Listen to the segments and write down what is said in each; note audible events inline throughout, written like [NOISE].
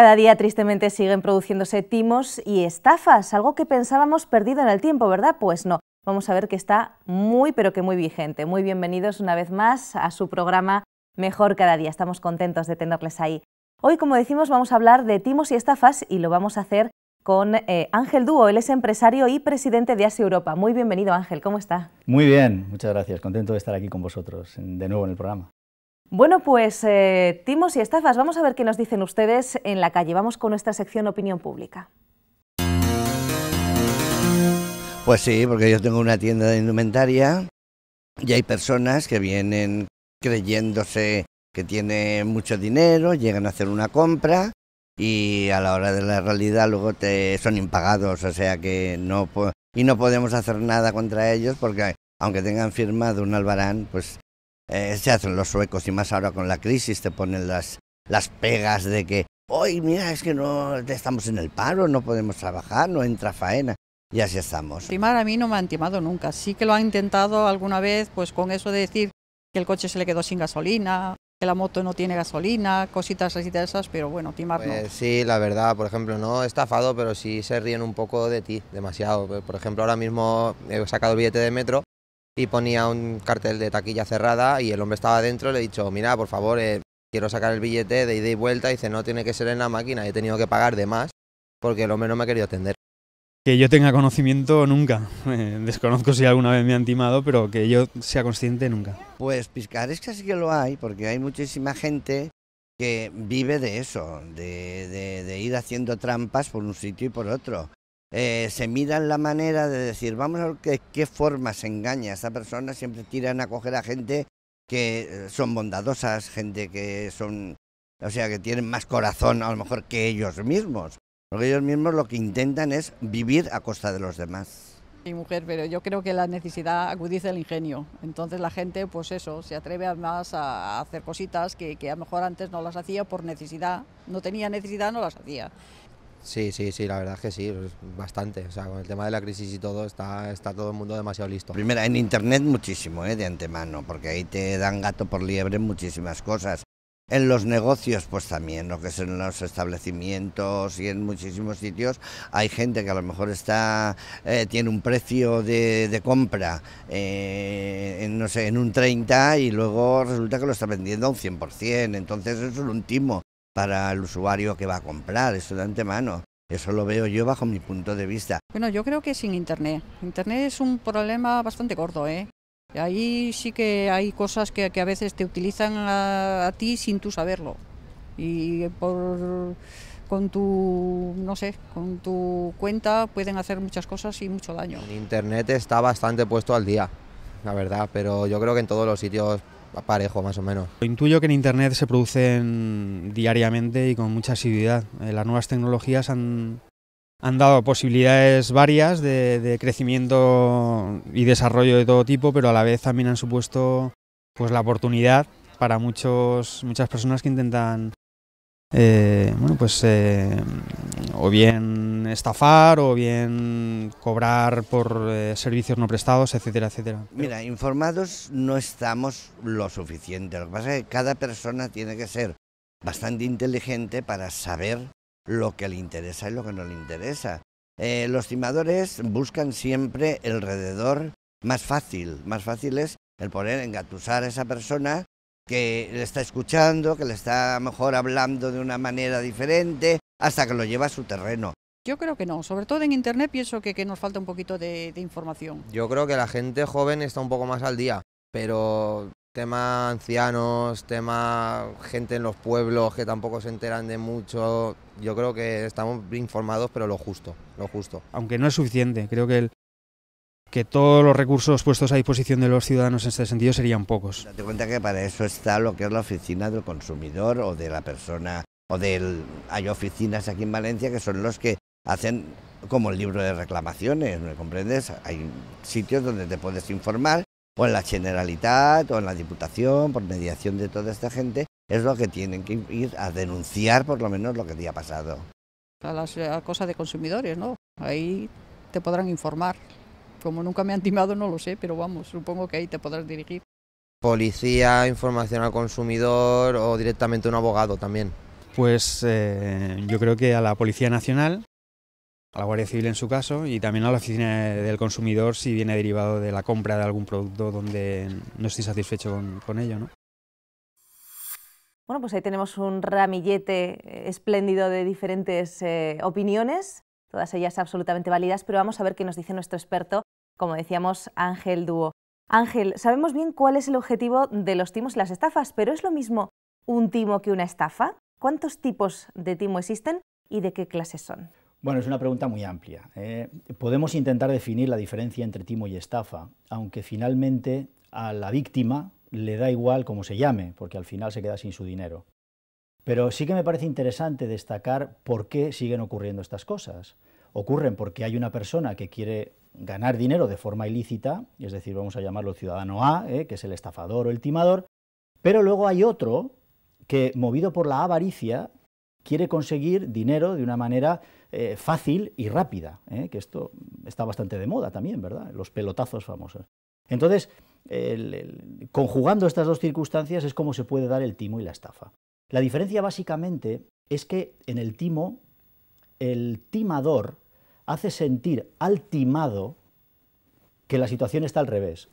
Cada día tristemente siguen produciéndose timos y estafas, algo que pensábamos perdido en el tiempo, ¿verdad? Pues no. Vamos a ver que está muy, pero que muy vigente. Muy bienvenidos una vez más a su programa Mejor cada día. Estamos contentos de tenerles ahí. Hoy, como decimos, vamos a hablar de timos y estafas y lo vamos a hacer con eh, Ángel Dúo. Él es empresario y presidente de Asia Europa. Muy bienvenido, Ángel. ¿Cómo está? Muy bien, muchas gracias. Contento de estar aquí con vosotros de nuevo en el programa. Bueno, pues eh, timos y estafas, vamos a ver qué nos dicen ustedes en la calle. Vamos con nuestra sección Opinión Pública. Pues sí, porque yo tengo una tienda de indumentaria y hay personas que vienen creyéndose que tienen mucho dinero, llegan a hacer una compra y a la hora de la realidad luego te son impagados, o sea que no y no podemos hacer nada contra ellos porque aunque tengan firmado un albarán, pues eh, se hacen los suecos y más ahora con la crisis te ponen las, las pegas de que, hoy mira, es que no estamos en el paro, no podemos trabajar, no entra faena. Y así estamos. Timar a mí no me han timado nunca. Sí que lo han intentado alguna vez, pues con eso de decir que el coche se le quedó sin gasolina, que la moto no tiene gasolina, cositas así de esas, pero bueno, timar no. Pues sí, la verdad, por ejemplo, no he estafado, pero sí se ríen un poco de ti, demasiado. Por ejemplo, ahora mismo he sacado billete de metro y ponía un cartel de taquilla cerrada y el hombre estaba dentro, le he dicho, mira, por favor, eh, quiero sacar el billete de ida y vuelta, y dice, no, tiene que ser en la máquina, he tenido que pagar de más porque el hombre no me ha querido atender. Que yo tenga conocimiento nunca. [LAUGHS] Eh, desconozco si alguna vez me han timado, pero que yo sea consciente nunca. Pues piscar, es que lo hay, porque hay muchísima gente que vive de eso, de ir haciendo trampas por un sitio y por otro. Eh, se miran la manera de decir, vamos a ver qué, forma se engaña a esa persona, siempre tiran a coger a gente que eh, son bondadosas, gente que son, o sea, que tienen más corazón a lo mejor que ellos mismos, porque ellos mismos lo que intentan es vivir a costa de los demás. Mi mujer, pero yo creo que la necesidad agudiza el ingenio. Entonces la gente, pues eso, se atreve más a hacer cositas que, que a lo mejor antes no las hacía por necesidad. No tenía necesidad, no las hacía. Sí, sí, sí, la verdad es que sí, bastante. O sea, con el tema de la crisis y todo, está, está todo el mundo demasiado listo. Primera, en Internet muchísimo, ¿eh? de antemano, porque ahí te dan gato por liebre muchísimas cosas. En los negocios, pues también, lo ¿no? que son los establecimientos y en muchísimos sitios, hay gente que a lo mejor está eh, tiene un precio de, compra, eh, en, no sé, en un 30 y luego resulta que lo está vendiendo a un 100%, entonces eso es un timo para el usuario que va a comprar, eso de antemano. Eso lo veo yo bajo mi punto de vista. Bueno, yo creo que sin Internet. Internet es un problema bastante gordo, ¿eh? Ahí sí que hay cosas que, a veces te utilizan a, a, ti sin tú saberlo. Y por, con tu, no sé, con tu cuenta pueden hacer muchas cosas y mucho daño. Internet está bastante puesto al día, la verdad, pero yo creo que en todos los sitios parejo más o menos. Intuyo que en Internet se producen diariamente y con mucha asiduidad. Eh, las nuevas tecnologías han, dado posibilidades varias de, crecimiento y desarrollo de todo tipo, pero a la vez también han supuesto pues, la oportunidad para muchos, muchas personas que intentan eh, bueno, pues eh, o bien estafar o bien cobrar por eh, servicios no prestados, etcétera, etcétera. Mira, informados no estamos lo suficiente. Lo que pasa es que cada persona tiene que ser bastante inteligente para saber lo que le interesa y lo que no le interesa. los timadores buscan siempre el rededor más fácil. Más fácil es el poner, engatusar a esa persona que le está escuchando, que le está mejor hablando de una manera diferente, hasta que lo lleva a su terreno. Yo creo que no, sobre todo en Internet pienso que, nos falta un poquito de, información. Yo creo que la gente joven está un poco más al día, pero tema ancianos, tema gente en los pueblos que tampoco se enteran de mucho, yo creo que estamos informados, pero lo justo, lo justo. Aunque no es suficiente, creo que el, que todos los recursos puestos a disposición de los ciudadanos en este sentido serían pocos. Date cuenta que para eso está lo que es la oficina del consumidor o de la persona, o del... Hay oficinas aquí en Valencia que son los que hacen como el libro de reclamaciones, ¿me comprendes? Hay sitios donde te puedes informar, o en la Generalitat, o en la Diputación, por mediación de toda esta gente, es lo que tienen que ir a denunciar por lo menos lo que te ha pasado. A las eh, cosas de consumidores, ¿no? Ahí te podrán informar. Como nunca me han timado, no lo sé, pero vamos, supongo que ahí te podrás dirigir. Policía, información al consumidor o directamente un abogado también. Pues eh, yo creo que a la Policía Nacional, a la Guardia Civil en su caso, y también a la Oficina del Consumidor si viene derivado de la compra de algún producto donde no estoy satisfecho con, ello. Bueno, pues ahí tenemos un ramillete eh, espléndido de diferentes eh, opiniones todas ellas absolutamente válidas, pero vamos a ver qué nos dice nuestro experto, como decíamos, Ángel Dúo. Ángel, sabemos bien cuál es el objetivo de los timos y las estafas, pero ¿es lo mismo un timo que una estafa? ¿Cuántos tipos de timo existen y de qué clases son? Bueno, es una pregunta muy amplia. Eh. podemos intentar definir la diferencia entre timo y estafa, aunque finalmente a la víctima le da igual cómo se llame, porque al final se queda sin su dinero. Pero sí que me parece interesante destacar por qué siguen ocurriendo estas cosas. Ocurren porque hay una persona que quiere ganar dinero de forma ilícita, es decir, vamos a llamarlo ciudadano A, ¿eh? que es el estafador o el timador, pero luego hay otro que, movido por la avaricia, quiere conseguir dinero de una manera eh, fácil y rápida, ¿eh? que esto está bastante de moda también, ¿verdad? Los pelotazos famosos. Entonces, conjugando estas dos circunstancias es como se puede dar el timo y la estafa. La diferencia básicamente es que en el timo el timador hace sentir al timado que la situación está al revés.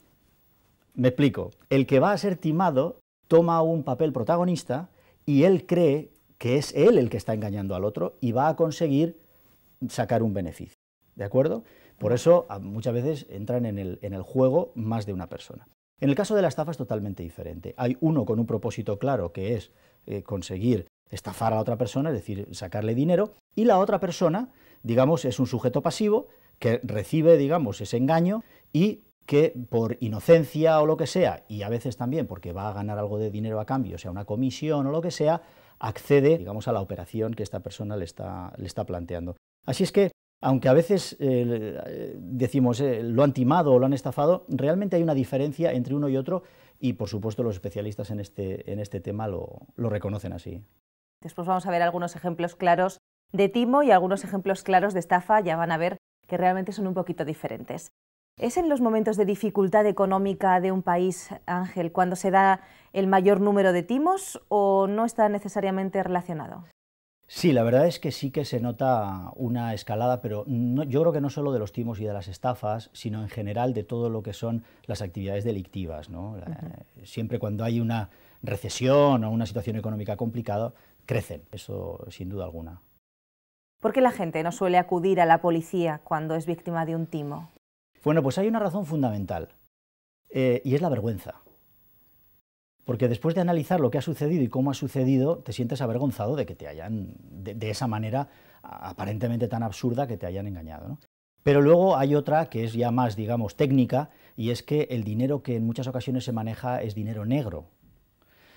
Me explico, el que va a ser timado toma un papel protagonista y él cree que es él el que está engañando al otro y va a conseguir sacar un beneficio. ¿De acuerdo? Por eso muchas veces entran en el, en el juego más de una persona. En el caso de la estafa es totalmente diferente. Hay uno con un propósito claro que es eh, conseguir estafar a otra persona, es decir, sacarle dinero, y la otra persona, digamos, es un sujeto pasivo que recibe, digamos, ese engaño y que por inocencia o lo que sea, y a veces también porque va a ganar algo de dinero a cambio, sea una comisión o lo que sea, accede, digamos, a la operación que esta persona le está, le está planteando. Así es que, aunque a veces eh, eh, decimos lo han timado o lo han estafado, realmente hay una diferencia entre uno y otro y por supuesto los especialistas este, en este, tema lo, lo reconocen así. Después vamos a ver algunos ejemplos claros de timo y algunos ejemplos claros de estafa, ya van a ver que realmente son un poquito diferentes. ¿Es en los momentos de dificultad económica de un país, Ángel, cuando se da el mayor número de timos o no está necesariamente relacionado? Sí, la verdad es que sí que se nota una escalada, pero yo creo que no solo de los timos y de las estafas, sino en general de todo lo que son las actividades delictivas. Eh, siempre cuando hay una recesión o una situación económica complicada, crecen, eso sin duda alguna. ¿Por qué la gente no suele acudir a la policía cuando es víctima de un timo? Bueno, pues hay una razón fundamental, eh, y es la vergüenza. Porque después de analizar lo que ha sucedido y cómo ha sucedido, te sientes avergonzado de que te hayan, de, esa manera aparentemente tan absurda, que te hayan engañado. Pero luego hay otra que es ya más, digamos, técnica, y es que el dinero que en muchas ocasiones se maneja es dinero negro.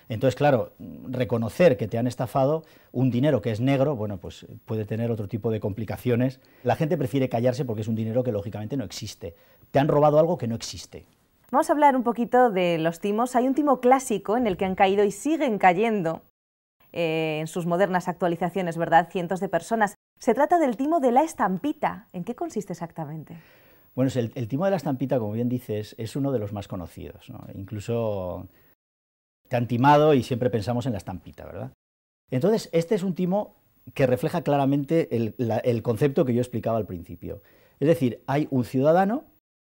Entonces, claro, reconocer que te han estafado un dinero que es negro, bueno, pues puede tener otro tipo de complicaciones. La gente prefiere callarse porque es un dinero que lógicamente no existe. Te han robado algo que no existe. Vamos a hablar un poquito de los timos. Hay un timo clásico en el que han caído y siguen cayendo eh, en sus modernas actualizaciones, ¿verdad? Cientos de personas. Se trata del timo de la estampita. ¿En qué consiste exactamente? Bueno, el, timo de la estampita, como bien dices, es uno de los más conocidos. Incluso te han timado y siempre pensamos en la estampita, ¿verdad? Entonces, este es un timo que refleja claramente el concepto que yo explicaba al principio. Es decir, hay un ciudadano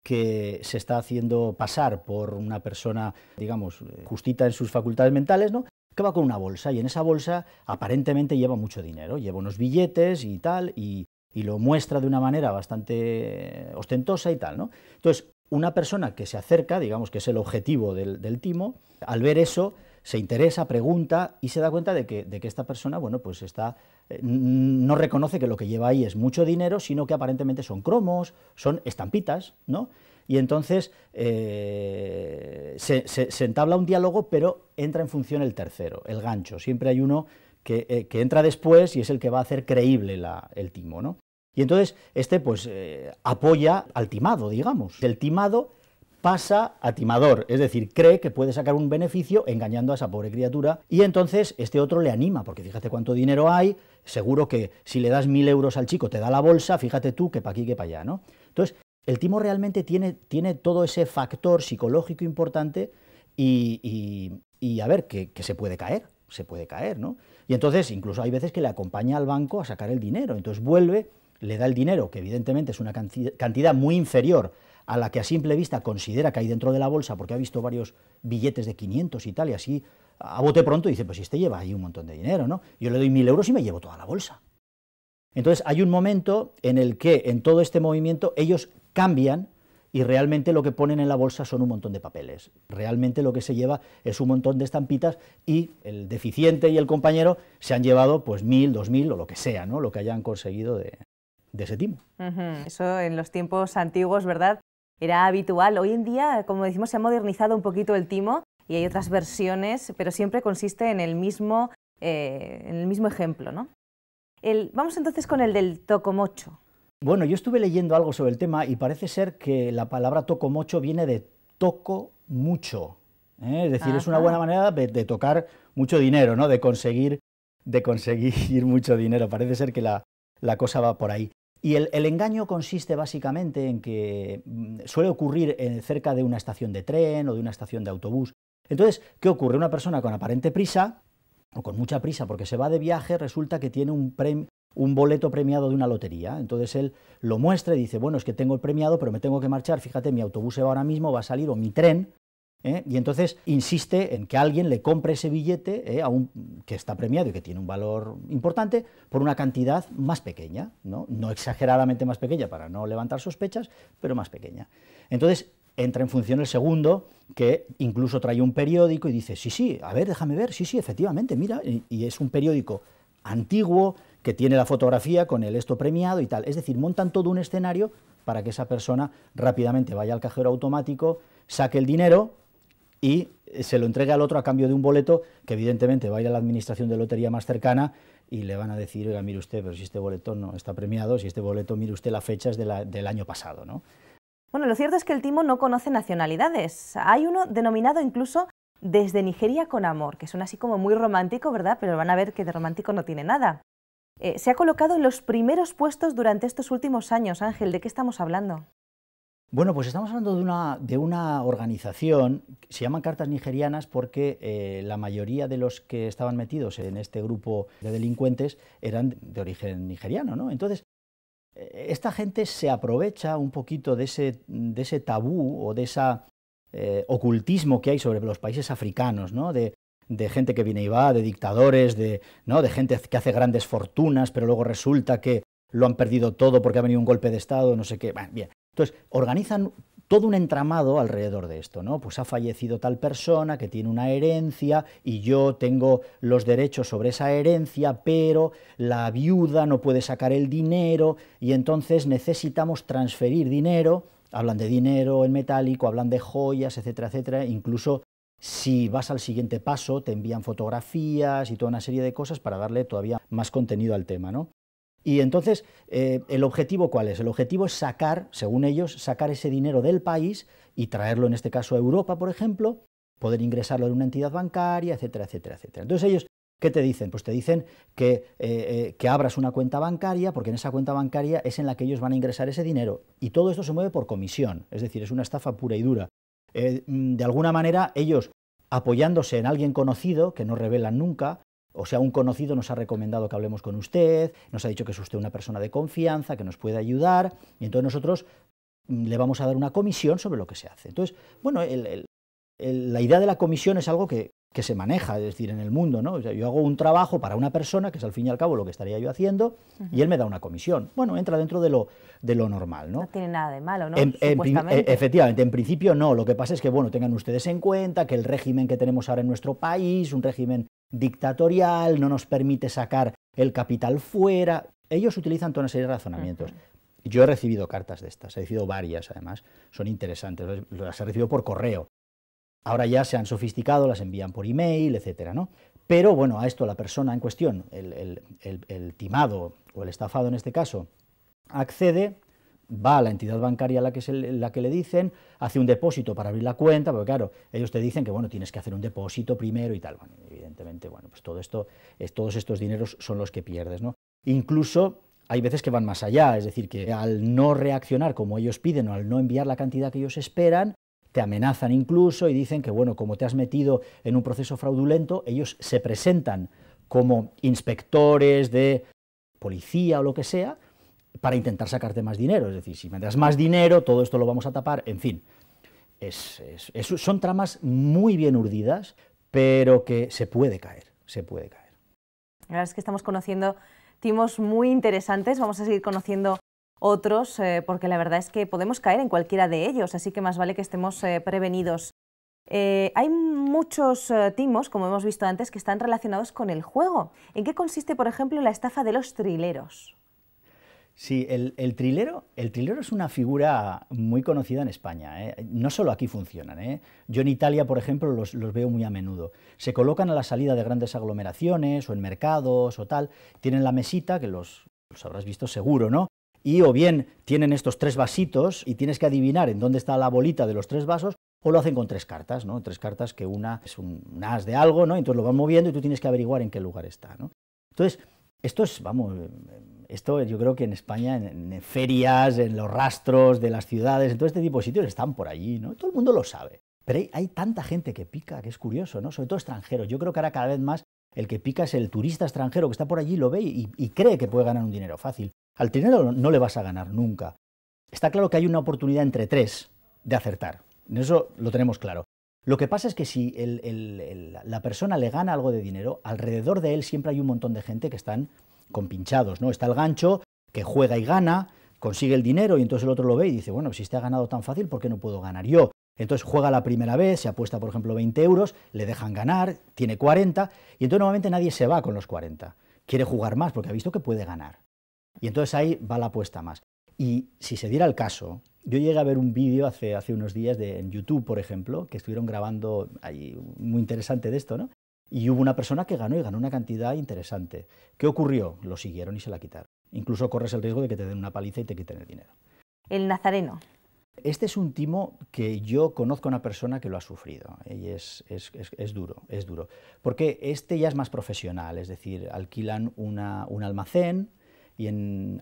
que se está haciendo pasar por una persona, digamos, justita en sus facultades mentales, ¿no? que va con una bolsa y en esa bolsa aparentemente lleva mucho dinero, lleva unos billetes y tal, y, lo muestra de una manera bastante ostentosa y tal. ¿no? Entonces, una persona que se acerca, digamos que es el objetivo del, timo, al ver eso, se interesa, pregunta y se da cuenta de que, de que, esta persona, bueno, pues está eh, no reconoce que lo que lleva ahí es mucho dinero, sino que aparentemente son cromos, son estampitas, ¿no? Y entonces eh, se, entabla un diálogo, pero entra en función el tercero, el gancho. Siempre hay uno que, eh, entra después y es el que va a hacer creíble el timo, Y entonces este pues apoya al timado, digamos. El timado pasa a timador, es decir, cree que puede sacar un beneficio engañando a esa pobre criatura y entonces este otro le anima, porque fíjate cuánto dinero hay, seguro que si le das mil euros al chico te da la bolsa, fíjate tú que pa' aquí, que pa' allá, ¿no? Entonces, el timo realmente tiene, tiene todo ese factor psicológico importante y, a ver, que, que se puede caer, se puede caer, ¿no? Y entonces incluso hay veces que le acompaña al banco a sacar el dinero, entonces vuelve, le da el dinero, que evidentemente es una cantidad muy inferior a la que a simple vista considera que hay dentro de la bolsa, porque ha visto varios billetes de 500 y tal, y así a bote pronto dice, pues este lleva ahí un montón de dinero, ¿no? Yo le doy mil euros y me llevo toda la bolsa. Entonces hay un momento en el que en todo este movimiento ellos cambian y realmente lo que ponen en la bolsa son un montón de papeles. Realmente lo que se lleva es un montón de estampitas y el deficiente y el compañero se han llevado pues mil, dos mil o lo que sea, ¿no? Lo que hayan conseguido de, ese timo. Eso en los tiempos antiguos, ¿verdad? era habitual. Hoy en día, como decimos, se ha modernizado un poquito el timo y hay otras versiones, pero siempre consiste en el mismo, eh, ejemplo. ¿no? vamos entonces con el del tocomocho. Bueno, yo estuve leyendo algo sobre el tema y parece ser que la palabra tocomocho viene de toco mucho. ¿eh? Es decir, es una buena manera de, tocar mucho dinero, ¿no? de, conseguir, de conseguir [LAUGHS] mucho dinero. Parece ser que la cosa va por ahí. Y el, engaño consiste básicamente en que mm, suele ocurrir eh, cerca de una estación de tren o de una estación de autobús. Entonces, ¿qué ocurre? Una persona con aparente prisa, o con mucha prisa porque se va de viaje, resulta que tiene un, un boleto premiado de una lotería. Entonces él lo muestra y dice, bueno, es que tengo el premiado, pero me tengo que marchar, fíjate, mi autobús se va ahora mismo, va a salir, o mi tren ¿eh? y entonces insiste en que alguien le compre ese billete ¿eh? que está premiado y que tiene un valor importante por una cantidad más pequeña, ¿no? exageradamente más pequeña para no levantar sospechas, pero más pequeña. Entonces entra en función el segundo, que incluso trae un periódico y dice, sí, sí, a ver, déjame ver, sí, sí, efectivamente, mira, y, y es un periódico antiguo que tiene la fotografía con el esto premiado y tal. Es decir, montan todo un escenario para que esa persona rápidamente vaya al cajero automático, saque el dinero y eh, se lo entrega al otro a cambio de un boleto que evidentemente va a ir a la administración de lotería más cercana y le van a decir, oiga, mire usted, pero si este boleto no está premiado, si este boleto, mire usted, la fecha es del año pasado. ¿no? Bueno, lo cierto es que el timo no conoce nacionalidades. Hay uno denominado incluso desde Nigeria con amor, que suena así como muy romántico, ¿verdad? Pero van a ver que de romántico no tiene nada. Eh, se ha colocado en los primeros puestos durante estos últimos años, Ángel, ¿de qué estamos hablando? Bueno, pues estamos hablando de una, de una organización, se llaman Cartas Nigerianas porque eh, la mayoría de los que estaban metidos en este grupo de delincuentes eran de origen nigeriano, ¿no? Entonces, eh, esta gente se aprovecha un poquito de ese, de ese tabú o de ese eh, ocultismo que hay sobre los países africanos, ¿no? De, de gente que viene y va, de dictadores, de, ¿no? de gente que hace grandes fortunas, pero luego resulta que lo han perdido todo porque ha venido un golpe de Estado, no sé qué. bien. Entonces, organizan todo un entramado alrededor de esto, ¿no? Pues ha fallecido tal persona que tiene una herencia y yo tengo los derechos sobre esa herencia, pero la viuda no puede sacar el dinero y entonces necesitamos transferir dinero. Hablan de dinero en metálico, hablan de joyas, etcétera, etcétera. Incluso si vas al siguiente paso, te envían fotografías y toda una serie de cosas para darle todavía más contenido al tema, ¿no? Y entonces, eh, ¿el objetivo cuál es? El objetivo es sacar, según ellos, sacar ese dinero del país y traerlo, en este caso, a Europa, por ejemplo, poder ingresarlo en una entidad bancaria, etcétera, etcétera, etcétera. Entonces ellos, ¿qué te dicen? Pues te dicen que, eh, eh, abras una cuenta bancaria, porque en esa cuenta bancaria es en la que ellos van a ingresar ese dinero. Y todo esto se mueve por comisión, es decir, es una estafa pura y dura. Mm, de alguna manera, ellos apoyándose en alguien conocido, que no revelan nunca, o sea, un conocido nos ha recomendado que hablemos con usted, nos ha dicho que es usted una persona de confianza, que nos puede ayudar, y entonces nosotros mm, le vamos a dar una comisión sobre lo que se hace. Entonces, bueno, la idea de la comisión es algo que, se maneja, es decir, en el mundo, ¿no? yo hago un trabajo para una persona, que es al fin y al cabo lo que estaría yo haciendo, y él me da una comisión. Bueno, entra dentro de lo, normal, ¿no? No tiene nada de malo, ¿no? E, efectivamente, en principio no. Lo que pasa es que, bueno, tengan ustedes en cuenta que el régimen que tenemos ahora en nuestro país, un régimen dictatorial, no nos permite sacar el capital fuera. Ellos utilizan toda una serie de razonamientos. Yo he recibido cartas de estas, he recibido varias además, son interesantes, las he recibido por correo. Ahora ya se han sofisticado, las envían por email, etcétera, ¿no? Pero bueno, a esto la persona en cuestión, el timado o el estafado en este caso, accede va a la entidad bancaria la que, le dicen, hace un depósito para abrir la cuenta, porque claro, ellos te dicen que bueno, tienes que hacer un depósito primero y tal. evidentemente, bueno, pues todo esto, todos estos dineros son los que pierdes. ¿no? Incluso hay veces que van más allá, es decir, que al no reaccionar como ellos piden o al no enviar la cantidad que ellos esperan, te amenazan incluso y dicen que bueno, como te has metido en un proceso fraudulento, ellos se presentan como inspectores de policía o lo que sea, para intentar sacarte más dinero. Es decir, si me das más dinero, todo esto lo vamos a tapar, en fin. son tramas muy bien urdidas, pero que se puede caer, se puede caer. La verdad es que estamos conociendo timos muy interesantes, vamos a seguir conociendo otros, eh, porque la verdad es que podemos caer en cualquiera de ellos, así que más vale que estemos eh, prevenidos. Eh, hay muchos timos, como hemos visto antes, que están relacionados con el juego. ¿En qué consiste, por ejemplo, la estafa de los trileros? Sí, el, trilero, el trilero es una figura muy conocida en España. ¿eh? No solo aquí funcionan. ¿eh? Yo en Italia, por ejemplo, los, veo muy a menudo. Se colocan a la salida de grandes aglomeraciones o en mercados o tal. Tienen la mesita, que los, habrás visto seguro, ¿no? Y o bien tienen estos tres vasitos y tienes que adivinar en dónde está la bolita de los tres vasos, o lo hacen con tres cartas, ¿no? Tres cartas que una es un, un as de algo, ¿no? Entonces lo van moviendo y tú tienes que averiguar en qué lugar está, ¿no? Entonces, esto es, vamos esto yo creo que en España, en, ferias, en los rastros de las ciudades, en todo este tipo de sitios están por allí, ¿no? Todo el mundo lo sabe. Pero hay, tanta gente que pica, que es curioso, ¿no? Sobre todo extranjeros. Yo creo que ahora cada vez más el que pica es el turista extranjero que está por allí, lo ve y, cree que puede ganar un dinero fácil. Al dinero no, le vas a ganar nunca. Está claro que hay una oportunidad entre tres de acertar. eso lo tenemos claro. Lo que pasa es que si la persona le gana algo de dinero, alrededor de él siempre hay un montón de gente que están pinchados, ¿no? Está el gancho que juega y gana, consigue el dinero y entonces el otro lo ve y dice, bueno, si este ha ganado tan fácil, ¿por qué no puedo ganar yo? Entonces juega la primera vez, se apuesta, por ejemplo, 20 euros, le dejan ganar, tiene 40 y entonces nuevamente nadie se va con los 40. Quiere jugar más porque ha visto que puede ganar. Y entonces ahí va la apuesta más. Y si se diera el caso, yo llegué a ver un vídeo hace, unos días de, en YouTube, por ejemplo, que estuvieron grabando, muy interesante de esto, ¿no? Y hubo una persona que ganó y ganó una cantidad interesante. ¿Qué ocurrió? Lo siguieron y se la quitaron. Incluso corres el riesgo de que te den una paliza y te quiten el dinero. El nazareno. Este es un timo que yo conozco a una persona que lo ha sufrido ¿eh? y es, duro, es duro. Porque este ya es más profesional, es decir, alquilan un almacén y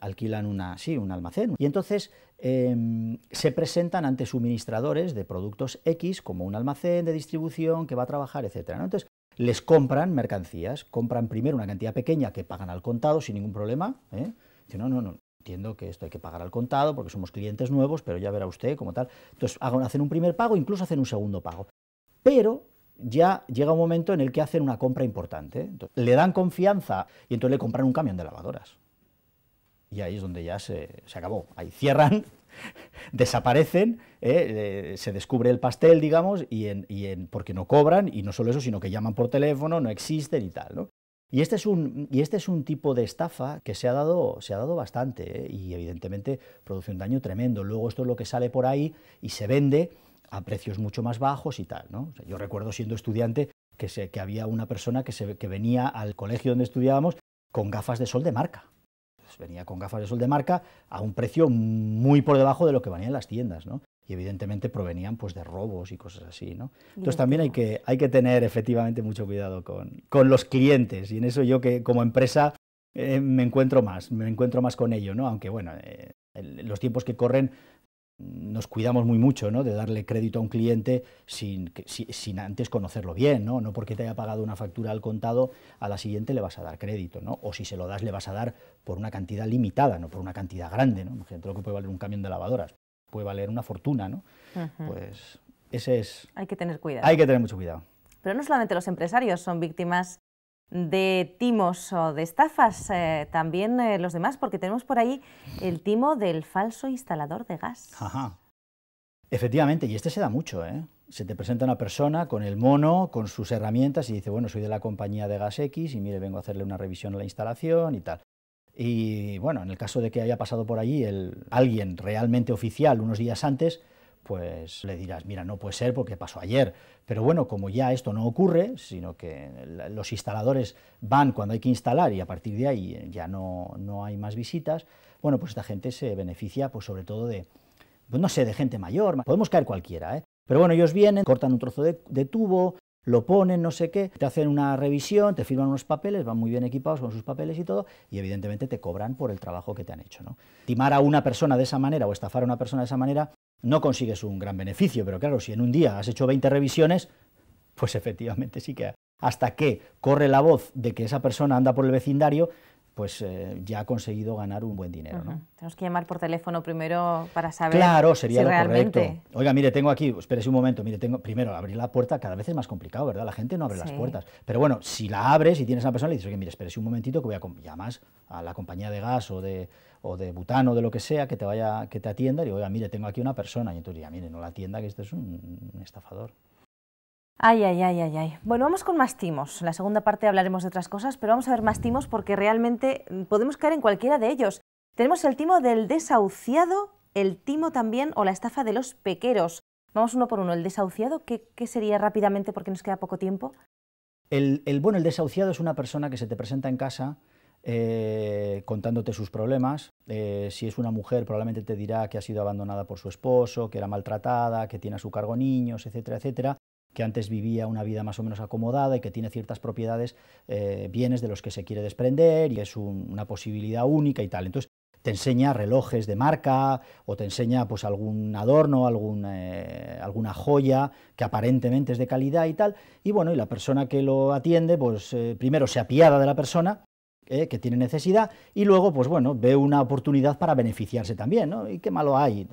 alquilan una, sí, un almacén. Y entonces em, se presentan ante suministradores de productos X como un almacén de distribución que va a trabajar, etc. Entonces les compran mercancías, compran primero una cantidad pequeña que pagan al contado sin ningún problema. ¿eh? no, no, no, entiendo que esto hay que pagar al contado porque somos clientes nuevos, pero ya verá usted como tal. Entonces hacen un primer pago, incluso hacen un segundo pago. Pero ya llega un momento en el que hacen una compra importante. le dan confianza y entonces le compran un camión de lavadoras. Y ahí es donde ya se, se acabó. Ahí cierran desaparecen, ¿eh? Eh, se descubre el pastel, digamos, y, en, y porque no cobran, y no solo eso, sino que llaman por teléfono, no existen y tal. Y, este es un, y este es un tipo de estafa que se ha dado, se ha dado bastante, ¿eh? y evidentemente produce un daño tremendo. Luego esto es lo que sale por ahí y se vende a precios mucho más bajos y tal. yo recuerdo siendo estudiante que, que había una persona que venía al colegio donde estudiábamos con gafas de sol de marca. Pues venía con gafas de sol de marca a un precio muy por debajo de lo que venían las tiendas, ¿no? Y evidentemente provenían pues de robos y cosas así, ¿no? Entonces también hay que, hay que tener efectivamente mucho cuidado con, los clientes y en eso yo que como empresa eh, me encuentro más, me encuentro más con ello, ¿no? Aunque bueno, eh, los tiempos que corren nos cuidamos muy mucho ¿no? de darle crédito a un cliente sin, sin, antes conocerlo bien, ¿no? no porque te haya pagado una factura al contado, a la siguiente le vas a dar crédito, ¿no? o si se lo das le vas a dar por una cantidad limitada, no por una cantidad grande, ¿no? imagínate lo que puede valer un camión de lavadoras, puede valer una fortuna, ¿no? pues ese es... Hay que tener cuidado. Hay que tener mucho cuidado. Pero no solamente los empresarios son víctimas de timos o de estafas eh, también eh, los demás, porque tenemos por ahí el timo del falso instalador de gas. Efectivamente, y este se da mucho, ¿eh? Se te presenta una persona con el mono, con sus herramientas y dice, bueno, soy de la compañía de gas X y mire, vengo a hacerle una revisión a la instalación y tal. Y bueno, en el caso de que haya pasado por allí alguien realmente oficial unos días antes, pues le dirás, mira, no puede ser porque pasó ayer. Pero bueno, como ya esto no ocurre, sino que los instaladores van cuando hay que instalar y a partir de ahí eh, ya no, hay más visitas, bueno, pues esta gente se beneficia pues sobre todo de, pues no sé, de gente mayor, podemos caer cualquiera, ¿eh? Pero bueno, ellos vienen, cortan un trozo de, tubo, lo ponen, no sé qué, te hacen una revisión, te firman unos papeles, van muy bien equipados con sus papeles y todo, y evidentemente te cobran por el trabajo que te han hecho. ¿no? Timar a una persona de esa manera o estafar a una persona de esa manera no consigues un gran beneficio, pero claro, si en un día has hecho 20 revisiones, pues efectivamente sí que hasta que corre la voz de que esa persona anda por el vecindario, pues eh, ya ha conseguido ganar un buen dinero. Tenemos que llamar por teléfono primero para saber. Claro, sería lo realmente... correcto. Oiga, mire, tengo aquí, espérese un momento, mire, tengo primero abrir la puerta, cada vez es más complicado, ¿verdad? La gente no abre las puertas. Pero bueno, si la abres y tienes a una persona, le dices, oye, mire, espérese un momentito que voy a llamas a la compañía de gas o de o de butano, de lo que sea, que te vaya, que te atienda y digo, oiga, mire, tengo aquí una persona. Y tú diría, mire, no la atienda, que este es un, estafador. Ay, ay, ay, ay, ay. Bueno, vamos con más timos. En la segunda parte hablaremos de otras cosas, pero vamos a ver más timos porque realmente mm, podemos caer en cualquiera de ellos. Tenemos el timo del desahuciado, el timo también o la estafa de los pequeros. Vamos uno por uno. El desahuciado, ¿qué, qué sería rápidamente porque nos queda poco tiempo? El, bueno, el desahuciado es una persona que se te presenta en casa eh, contándote sus problemas. Eh, si es una mujer, probablemente te dirá que ha sido abandonada por su esposo, que era maltratada, que tiene a su cargo niños, etcétera, etcétera que antes vivía una vida más o menos acomodada y que tiene ciertas propiedades, eh, bienes de los que se quiere desprender y es una posibilidad única y tal. Entonces, te enseña relojes de marca o te enseña pues algún adorno, algún, alguna joya que aparentemente es de calidad y tal. Y bueno, y la persona que lo atiende, pues primero se apiada de la persona eh, que tiene necesidad y luego, pues bueno, ve una oportunidad para beneficiarse también, ¿no? ¿Y qué malo hay?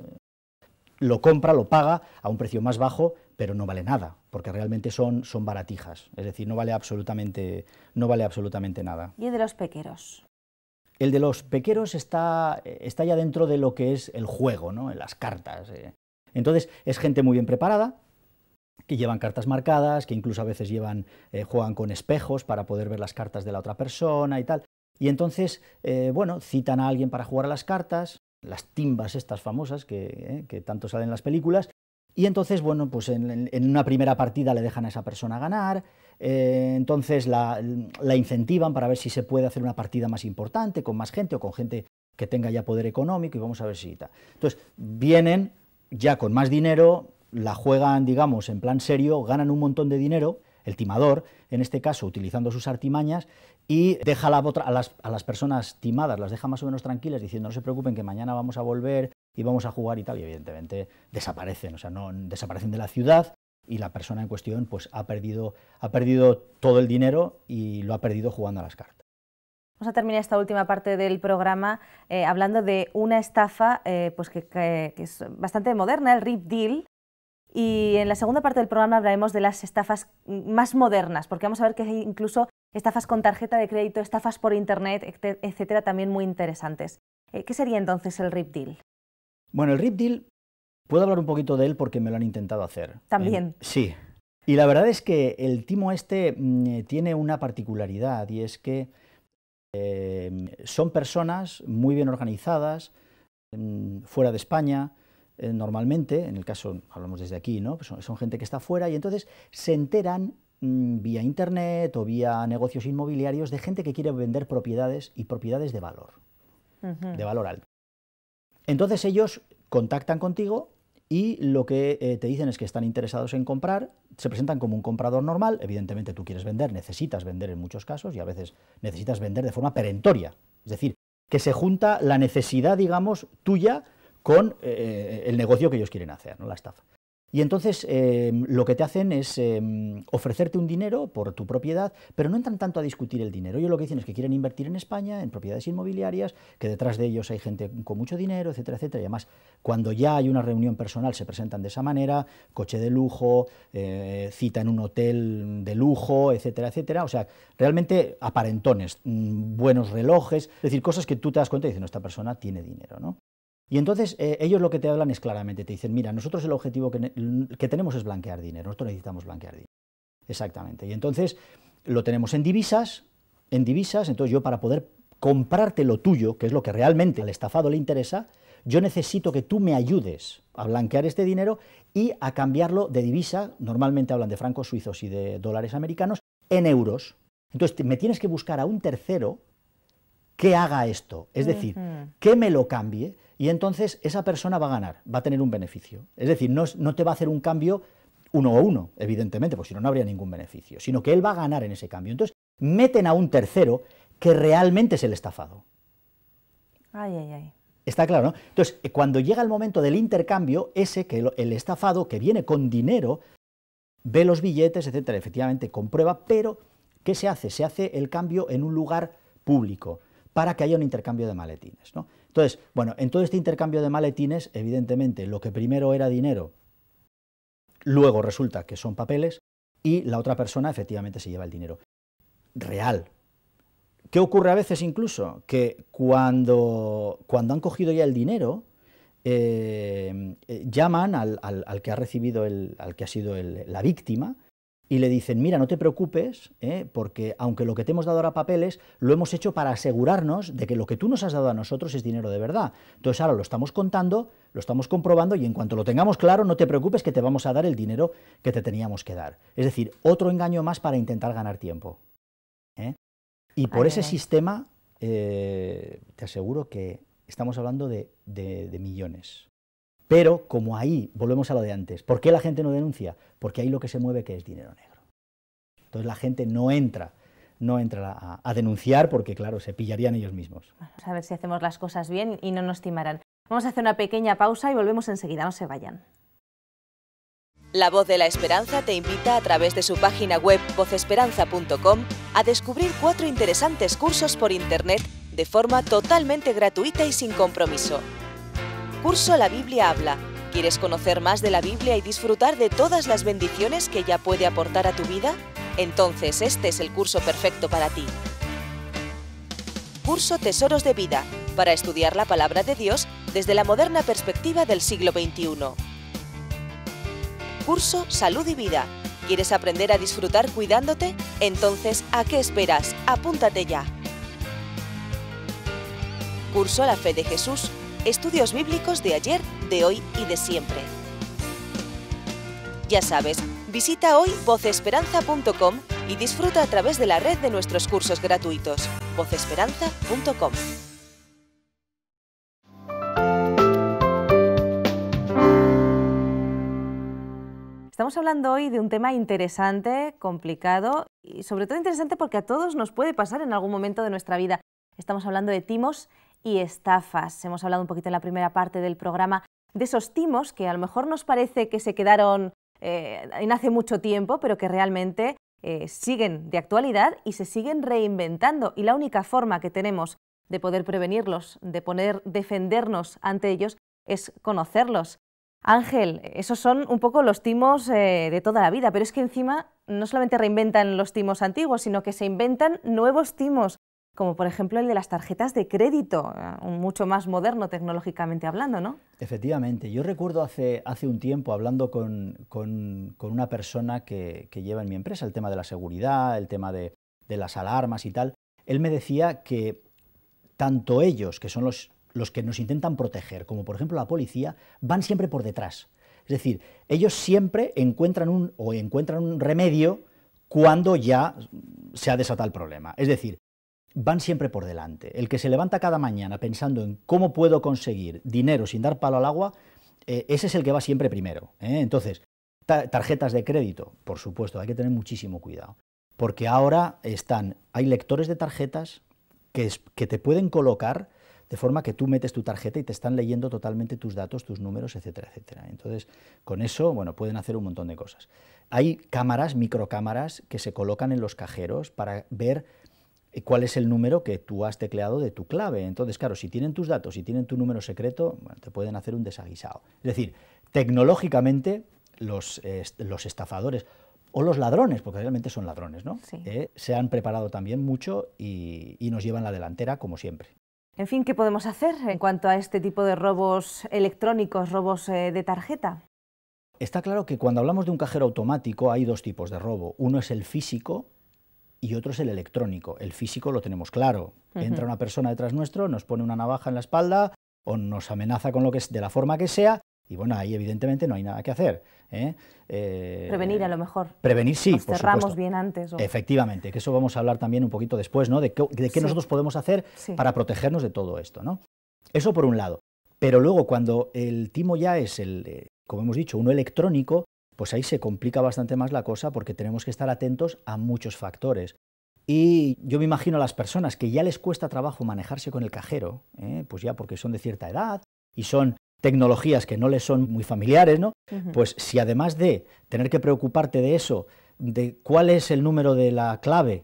Lo compra, lo paga a un precio más bajo, pero no vale nada, porque realmente son, son baratijas, es decir, no vale, absolutamente, no vale absolutamente nada. ¿Y de los pequeros? El de los pequeros está, está ya dentro de lo que es el juego, ¿no? En las cartas. Eh. Entonces, es gente muy bien preparada, que llevan cartas marcadas, que incluso a veces llevan, eh, juegan con espejos para poder ver las cartas de la otra persona y tal. Y entonces, eh, bueno, citan a alguien para jugar a las cartas, las timbas estas famosas que, eh, tanto salen en las películas, y entonces, bueno, pues en, una primera partida le dejan a esa persona ganar, entonces la, la, incentivan para ver si se puede hacer una partida más importante, con más gente o con gente que tenga ya poder económico y vamos a ver si está. Entonces, vienen ya con más dinero, la juegan, digamos, en plan serio, ganan un montón de dinero, el timador, en este caso, utilizando sus artimañas, y deja a, a, las, personas timadas, las deja más o menos tranquilas, diciendo no se preocupen que mañana vamos a volver y vamos a jugar y tal, y evidentemente desaparecen, o sea, no, desaparecen de la ciudad y la persona en cuestión pues, ha, perdido, todo el dinero y lo ha perdido jugando a las cartas. Vamos a terminar esta última parte del programa eh, hablando de una estafa eh, pues que, es bastante moderna, el RIP Deal, y en la segunda parte del programa hablaremos de las estafas más modernas, porque vamos a ver que hay incluso estafas con tarjeta de crédito, estafas por internet, etcétera, también muy interesantes. Eh, ¿Qué sería entonces el RIP Deal? Bueno, el RIP Deal, puedo hablar un poquito de él porque me lo han intentado hacer. ¿Eh? También. sí. Y la verdad es que el timo este mm, eh, tiene una particularidad y es que son personas muy bien organizadas, mm, fuera de España, eh, normalmente, en el caso, hablamos desde aquí, ¿no? Pues son, gente que está fuera y entonces se enteran mm, vía internet o vía negocios inmobiliarios de gente que quiere vender propiedades y propiedades de valor, de valor alto. Entonces ellos contactan contigo y lo que eh, te dicen es que están interesados en comprar, se presentan como un comprador normal, evidentemente tú quieres vender, necesitas vender en muchos casos y a veces necesitas vender de forma perentoria, es decir, que se junta la necesidad, digamos, tuya con eh, eh, el negocio que ellos quieren hacer, ¿no? la estafa. Y entonces eh, lo que te hacen es ofrecerte un dinero por tu propiedad, pero no entran tanto a discutir el dinero. Ellos lo que dicen es que quieren invertir en España, en propiedades inmobiliarias, que detrás de ellos hay gente con mucho dinero, etcétera, etcétera. Y además, cuando ya hay una reunión personal, se presentan de esa manera, coche de lujo, cita en un hotel de lujo, etcétera, etcétera. O sea, realmente aparentones, mm, buenos relojes, es decir, cosas que tú te das cuenta y dices, esta persona tiene dinero. ¿no? Y entonces eh, ellos lo que te hablan es claramente, te dicen, mira, nosotros el objetivo que, que, tenemos es blanquear dinero, nosotros necesitamos blanquear dinero. Exactamente. Y entonces lo tenemos en divisas, en divisas, entonces yo para poder comprarte lo tuyo, que es lo que realmente al estafado le interesa, yo necesito que tú me ayudes a blanquear este dinero y a cambiarlo de divisa, normalmente hablan de francos suizos y de dólares americanos, en euros. Entonces me tienes que buscar a un tercero que haga esto, es decir, que me lo cambie y entonces esa persona va a ganar, va a tener un beneficio. Es decir, no, te va a hacer un cambio uno a uno, evidentemente, porque si no, no habría ningún beneficio, sino que él va a ganar en ese cambio. Entonces, meten a un tercero que realmente es el estafado. Ay, ay, ay. Está claro, ¿no? Entonces, eh, cuando llega el momento del intercambio, ese que el, el estafado que viene con dinero ve los billetes, etcétera, efectivamente comprueba, pero ¿qué se hace? Se hace el cambio en un lugar público para que haya un intercambio de maletines, ¿no? Entonces, bueno, en todo este intercambio de maletines, evidentemente, lo que primero era dinero, luego resulta que son papeles y la otra persona efectivamente se lleva el dinero. Real. ¿Qué ocurre a veces incluso? Que cuando, cuando han cogido ya el dinero, eh, eh, llaman al, que ha recibido, el, al que ha sido la víctima, y le dicen, mira, no te preocupes, ¿eh? porque aunque lo que te hemos dado ahora papeles, lo hemos hecho para asegurarnos de que lo que tú nos has dado a nosotros es dinero de verdad. Entonces ahora lo estamos contando, lo estamos comprobando y en cuanto lo tengamos claro, no te preocupes que te vamos a dar el dinero que te teníamos que dar. Es decir, otro engaño más para intentar ganar tiempo. ¿eh? Y por ese sistema, eh, te aseguro que estamos hablando de millones. Pero como ahí, volvemos a lo de antes, ¿por qué la gente no denuncia? Porque ahí lo que se mueve que es dinero negro. Entonces la gente no entra, no entra a, denunciar porque claro, se pillarían ellos mismos. Vamos a ver si hacemos las cosas bien y no nos timarán. Vamos a hacer una pequeña pausa y volvemos enseguida, no se vayan. La Voz de la Esperanza te invita a través de su página web vozesperanza.com a descubrir cuatro interesantes cursos por Internet de forma totalmente gratuita y sin compromiso curso La Biblia habla. ¿Quieres conocer más de la Biblia y disfrutar de todas las bendiciones que ella puede aportar a tu vida? Entonces este es el curso perfecto para ti. Curso Tesoros de Vida, para estudiar la palabra de Dios desde la moderna perspectiva del siglo XXI. Curso Salud y Vida. ¿Quieres aprender a disfrutar cuidándote? Entonces, ¿a qué esperas? Apúntate ya. Curso La Fe de Jesús estudios bíblicos de ayer, de hoy y de siempre. Ya sabes, visita hoy vocesperanza.com y disfruta a través de la red de nuestros cursos gratuitos, vocesperanza.com. Estamos hablando hoy de un tema interesante, complicado y sobre todo interesante porque a todos nos puede pasar en algún momento de nuestra vida. Estamos hablando de timos y estafas. Hemos hablado un poquito en la primera parte del programa de esos timos que a lo mejor nos parece que se quedaron eh, en hace mucho tiempo, pero que realmente eh, siguen de actualidad y se siguen reinventando. Y la única forma que tenemos de poder prevenirlos, de poder defendernos ante ellos, es conocerlos. Ángel, esos son un poco los timos eh, de toda la vida, pero es que encima no solamente reinventan los timos antiguos, sino que se inventan nuevos timos como por ejemplo el de las tarjetas de crédito, eh, mucho más moderno tecnológicamente hablando, ¿no? Efectivamente, yo recuerdo hace, hace un tiempo hablando con, una persona que, lleva en mi empresa el tema de la seguridad, el tema de, las alarmas y tal, él me decía que tanto ellos, que son los, los que nos intentan proteger, como por ejemplo la policía, van siempre por detrás. Es decir, ellos siempre encuentran un, o encuentran un remedio cuando ya se ha desatado el problema. Es decir, van siempre por delante. El que se levanta cada mañana pensando en cómo puedo conseguir dinero sin dar palo al agua, eh, ese es el que va siempre primero. ¿eh? Entonces, tarjetas de crédito, por supuesto, hay que tener muchísimo cuidado. Porque ahora están, hay lectores de tarjetas que, que te pueden colocar de forma que tú metes tu tarjeta y te están leyendo totalmente tus datos, tus números, etcétera, etcétera. Entonces, con eso, bueno, pueden hacer un montón de cosas. Hay cámaras, microcámaras, que se colocan en los cajeros para ver eh, cuál es el número que tú has tecleado de tu clave. Entonces, claro, si tienen tus datos, si tienen tu número secreto, te pueden hacer un desaguisado. Es decir, tecnológicamente los, estafadores o los ladrones, porque realmente son ladrones, ¿no? Eh, se han preparado también mucho y, nos llevan la delantera, como siempre. En fin, ¿qué podemos hacer en cuanto a este tipo de robos electrónicos, robos eh, de tarjeta? Está claro que cuando hablamos de un cajero automático hay dos tipos de robo. Uno es el físico, y otro es el electrónico. El físico lo tenemos claro. Entra una persona detrás nuestro, nos pone una navaja en la espalda o nos amenaza con lo que es, de la forma que sea, y bueno, ahí evidentemente no hay nada que hacer. ¿eh? Eh, prevenir a lo mejor. Prevenir sí, nos cerramos bien antes. Efectivamente, que eso vamos a hablar también un poquito después, ¿no? De qué, de qué nosotros podemos hacer para protegernos de todo esto, ¿no? Eso por un lado. Pero luego cuando el timo ya es el, eh, como hemos dicho, uno electrónico, pues ahí se complica bastante más la cosa porque tenemos que estar atentos a muchos factores. Y yo me imagino a las personas que ya les cuesta trabajo manejarse con el cajero, ¿eh? pues ya porque son de cierta edad y son tecnologías que no les son muy familiares, ¿no? Pues si además de tener que preocuparte de eso, de cuál es el número de la clave,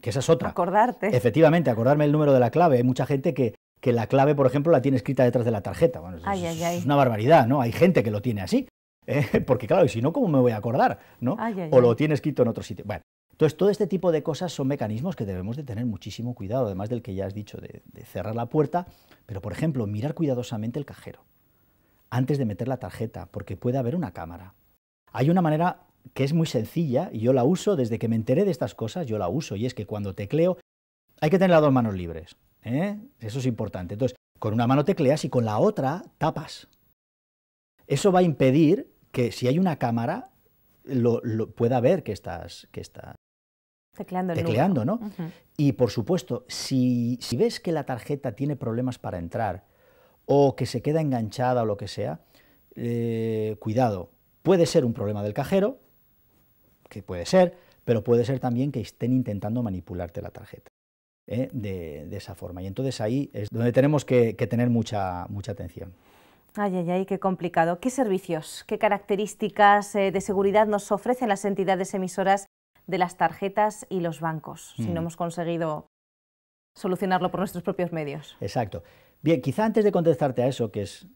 que esa es otra. Acordarte. Efectivamente, acordarme el número de la clave. Hay mucha gente que, la clave, por ejemplo, la tiene escrita detrás de la tarjeta. Bueno, es, una barbaridad, ¿no? Hay gente que lo tiene así. [LAUGHS] porque claro, y si no, ¿cómo me voy a acordar? ¿no? o lo tiene escrito en otro sitio. Bueno, entonces todo este tipo de cosas son mecanismos que debemos de tener muchísimo cuidado, además del que ya has dicho, de, cerrar la puerta, pero por ejemplo, mirar cuidadosamente el cajero antes de meter la tarjeta, porque puede haber una cámara. Hay una manera que es muy sencilla y yo la uso desde que me enteré de estas cosas, yo la uso y es que cuando tecleo hay que tener las dos manos libres. ¿eh? Eso es importante. Entonces, con una mano tecleas y con la otra tapas. Eso va a impedir que si hay una cámara, pueda ver que estás, que tecleando, ¿no? Y por supuesto, si, ves que la tarjeta tiene problemas para entrar o que se queda enganchada o lo que sea, eh, cuidado, puede ser un problema del cajero, que puede ser, pero puede ser también que estén intentando manipularte la tarjeta. ¿eh? De, esa forma. Y entonces ahí es donde tenemos que, que tener mucha, mucha atención. Ay, ay, ay, qué complicado. ¿Qué servicios, qué características eh, de seguridad nos ofrecen las entidades emisoras de las tarjetas y los bancos, si no mm. hemos conseguido solucionarlo por nuestros propios medios? Exacto. Bien, quizá antes de contestarte a eso, que es,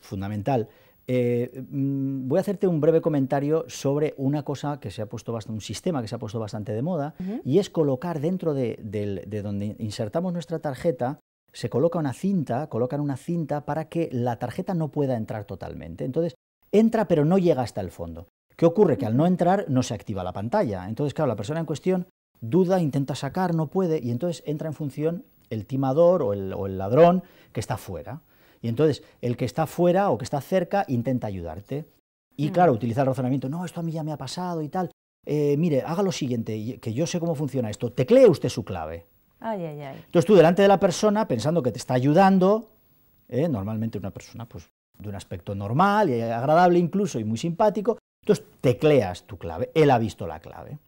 fundamental, eh, mm, voy a hacerte un breve comentario sobre una cosa que se ha puesto bastante, un sistema que se ha puesto bastante de moda, y es colocar dentro de, donde insertamos nuestra tarjeta se coloca una cinta, colocan una cinta para que la tarjeta no pueda entrar totalmente. Entonces, entra pero no llega hasta el fondo. ¿Qué ocurre? Que al no entrar no se activa la pantalla. Entonces, claro, la persona en cuestión duda, intenta sacar, no puede, y entonces entra en función el timador o el, ladrón que está fuera. Y entonces el que está fuera o que está cerca intenta ayudarte. Y mm. claro, utilizar el razonamiento, no, esto a mí ya me ha pasado y tal. Eh, mire, haga lo siguiente, que yo sé cómo funciona esto. Teclee usted su clave. Entonces tú delante de la persona, pensando que te está ayudando, ¿eh? normalmente una persona pues, de un aspecto normal y agradable incluso y muy simpático, entonces tecleas tu clave, él ha visto la clave.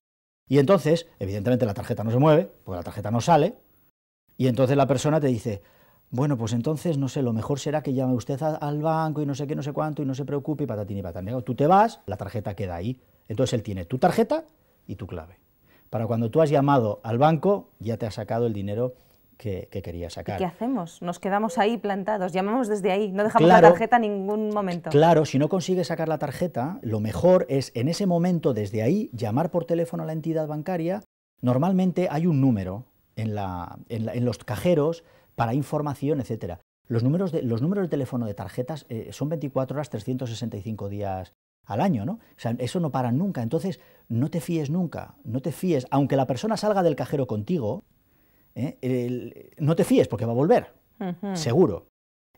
Y entonces, evidentemente la tarjeta no se mueve, porque la tarjeta no sale, y entonces la persona te dice, bueno, pues entonces, no sé, lo mejor será que llame usted al banco y no sé qué, no sé cuánto, y no se preocupe, y patatín y patatán. Tú te vas, la tarjeta queda ahí. Entonces él tiene tu tarjeta y tu clave para cuando tú has llamado al banco, ya te ha sacado el dinero que, querías sacar. ¿Y ¿Qué hacemos? Nos quedamos ahí plantados, llamamos desde ahí, no dejamos la tarjeta en ningún momento. Claro, si no consigues sacar la tarjeta, lo mejor es en ese momento, desde ahí, llamar por teléfono a la entidad bancaria. Normalmente hay un número en, los cajeros para información, etc. Los números de, los números de teléfono de tarjetas eh, son 24 horas, 365 días al año, ¿no? O sea, eso no para nunca. Entonces, no te fíes nunca, no te fíes, aunque la persona salga del cajero contigo, ¿eh? no te fíes porque va a volver, seguro.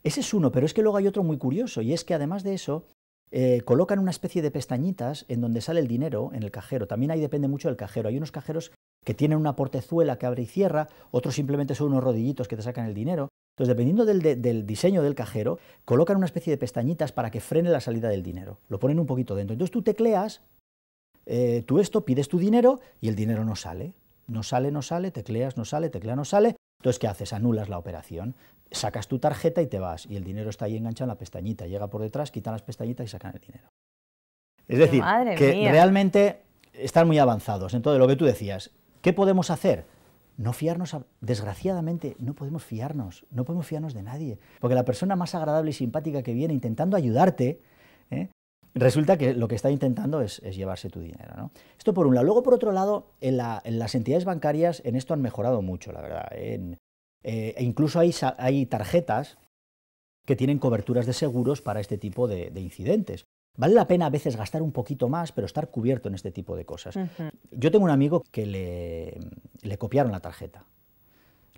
Ese es uno, pero es que luego hay otro muy curioso, y es que además de eso, eh, colocan una especie de pestañitas en donde sale el dinero en el cajero. También ahí depende mucho del cajero. Hay unos cajeros que tienen una portezuela que abre y cierra, otros simplemente son unos rodillitos que te sacan el dinero. Entonces, dependiendo del, del, diseño del cajero, colocan una especie de pestañitas para que frene la salida del dinero. Lo ponen un poquito dentro. Entonces tú tecleas eh, tú esto, pides tu dinero y el dinero no sale. No sale, no sale, tecleas, no sale, tecleas, no sale. Entonces, ¿qué haces? Anulas la operación, sacas tu tarjeta y te vas. Y el dinero está ahí enganchado en la pestañita. Llega por detrás, quitan las pestañitas y sacan el dinero. Es decir, que realmente están muy avanzados. Entonces, lo que tú decías, ¿qué podemos hacer? no fiarnos, desgraciadamente, no podemos fiarnos, no podemos fiarnos de nadie. Porque la persona más agradable y simpática que viene intentando ayudarte, ¿eh? resulta que lo que está intentando es, llevarse tu dinero. ¿no? Esto por un lado. Luego, por otro lado, en, las entidades bancarias en esto han mejorado mucho, la verdad. ¿eh? Eh, e incluso hay, tarjetas que tienen coberturas de seguros para este tipo de, incidentes. Vale la pena a veces gastar un poquito más, pero estar cubierto en este tipo de cosas. Yo tengo un amigo que le, copiaron la tarjeta.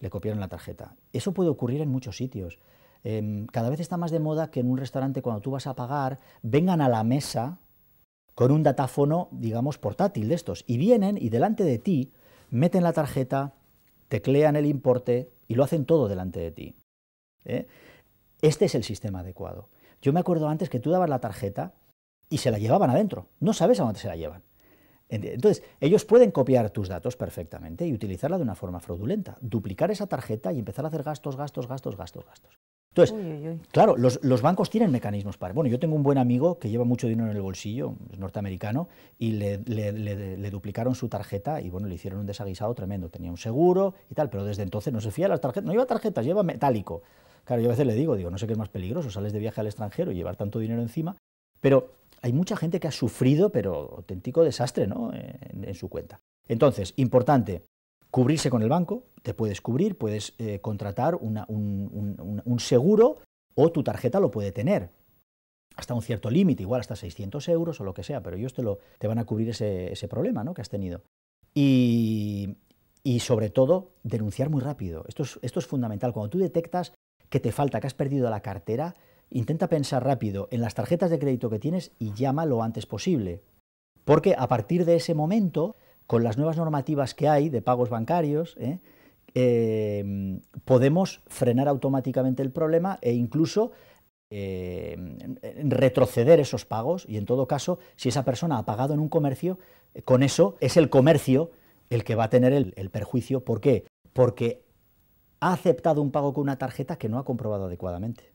Le copiaron la tarjeta. Eso puede ocurrir en muchos sitios. Em, cada vez está más de moda que en un restaurante cuando tú vas a pagar vengan a la mesa con un datáfono, digamos, portátil de estos, y vienen y delante de ti meten la tarjeta, teclean el importe y lo hacen todo delante de ti. ¿eh? Este es el sistema adecuado. Yo me acuerdo antes que tú dabas la tarjeta y se la llevaban adentro. No sabes a dónde se la llevan. Entonces, ellos pueden copiar tus datos perfectamente y utilizarla de una forma fraudulenta, duplicar esa tarjeta y empezar a hacer gastos, gastos, gastos, gastos, gastos. Entonces, claro, los, bancos tienen mecanismos para... Bueno, yo tengo un buen amigo que lleva mucho dinero en el bolsillo, es norteamericano, y le, duplicaron su tarjeta y bueno, le hicieron un desaguisado tremendo. Tenía un seguro y tal, pero desde entonces no se fía las tarjetas, no lleva tarjetas, lleva metálico. Claro, yo a veces le digo, digo, no sé qué es más peligroso, sales de viaje al extranjero y llevar tanto dinero encima, pero hay mucha gente que ha sufrido, pero auténtico desastre, ¿no? Eh, en su cuenta. Entonces, importante, cubrirse con el banco, te puedes cubrir, puedes eh, contratar un, seguro o tu tarjeta lo puede tener. Hasta un cierto límite, igual hasta 600 euros o lo que sea, pero ellos te, lo, te van a cubrir ese, problema ¿no? que has tenido. Y, sobre todo, denunciar muy rápido. Esto es, esto es fundamental. Cuando tú detectas que te falta, que has perdido la cartera, intenta pensar rápido en las tarjetas de crédito que tienes y llama lo antes posible. Porque a partir de ese momento con las nuevas normativas que hay de pagos bancarios, ¿eh? Eh, podemos frenar automáticamente el problema e incluso eh, retroceder esos pagos y en todo caso, si esa persona ha pagado en un comercio, con eso es el comercio el que va a tener el, perjuicio. ¿Por qué? Porque ha aceptado un pago con una tarjeta que no ha comprobado adecuadamente.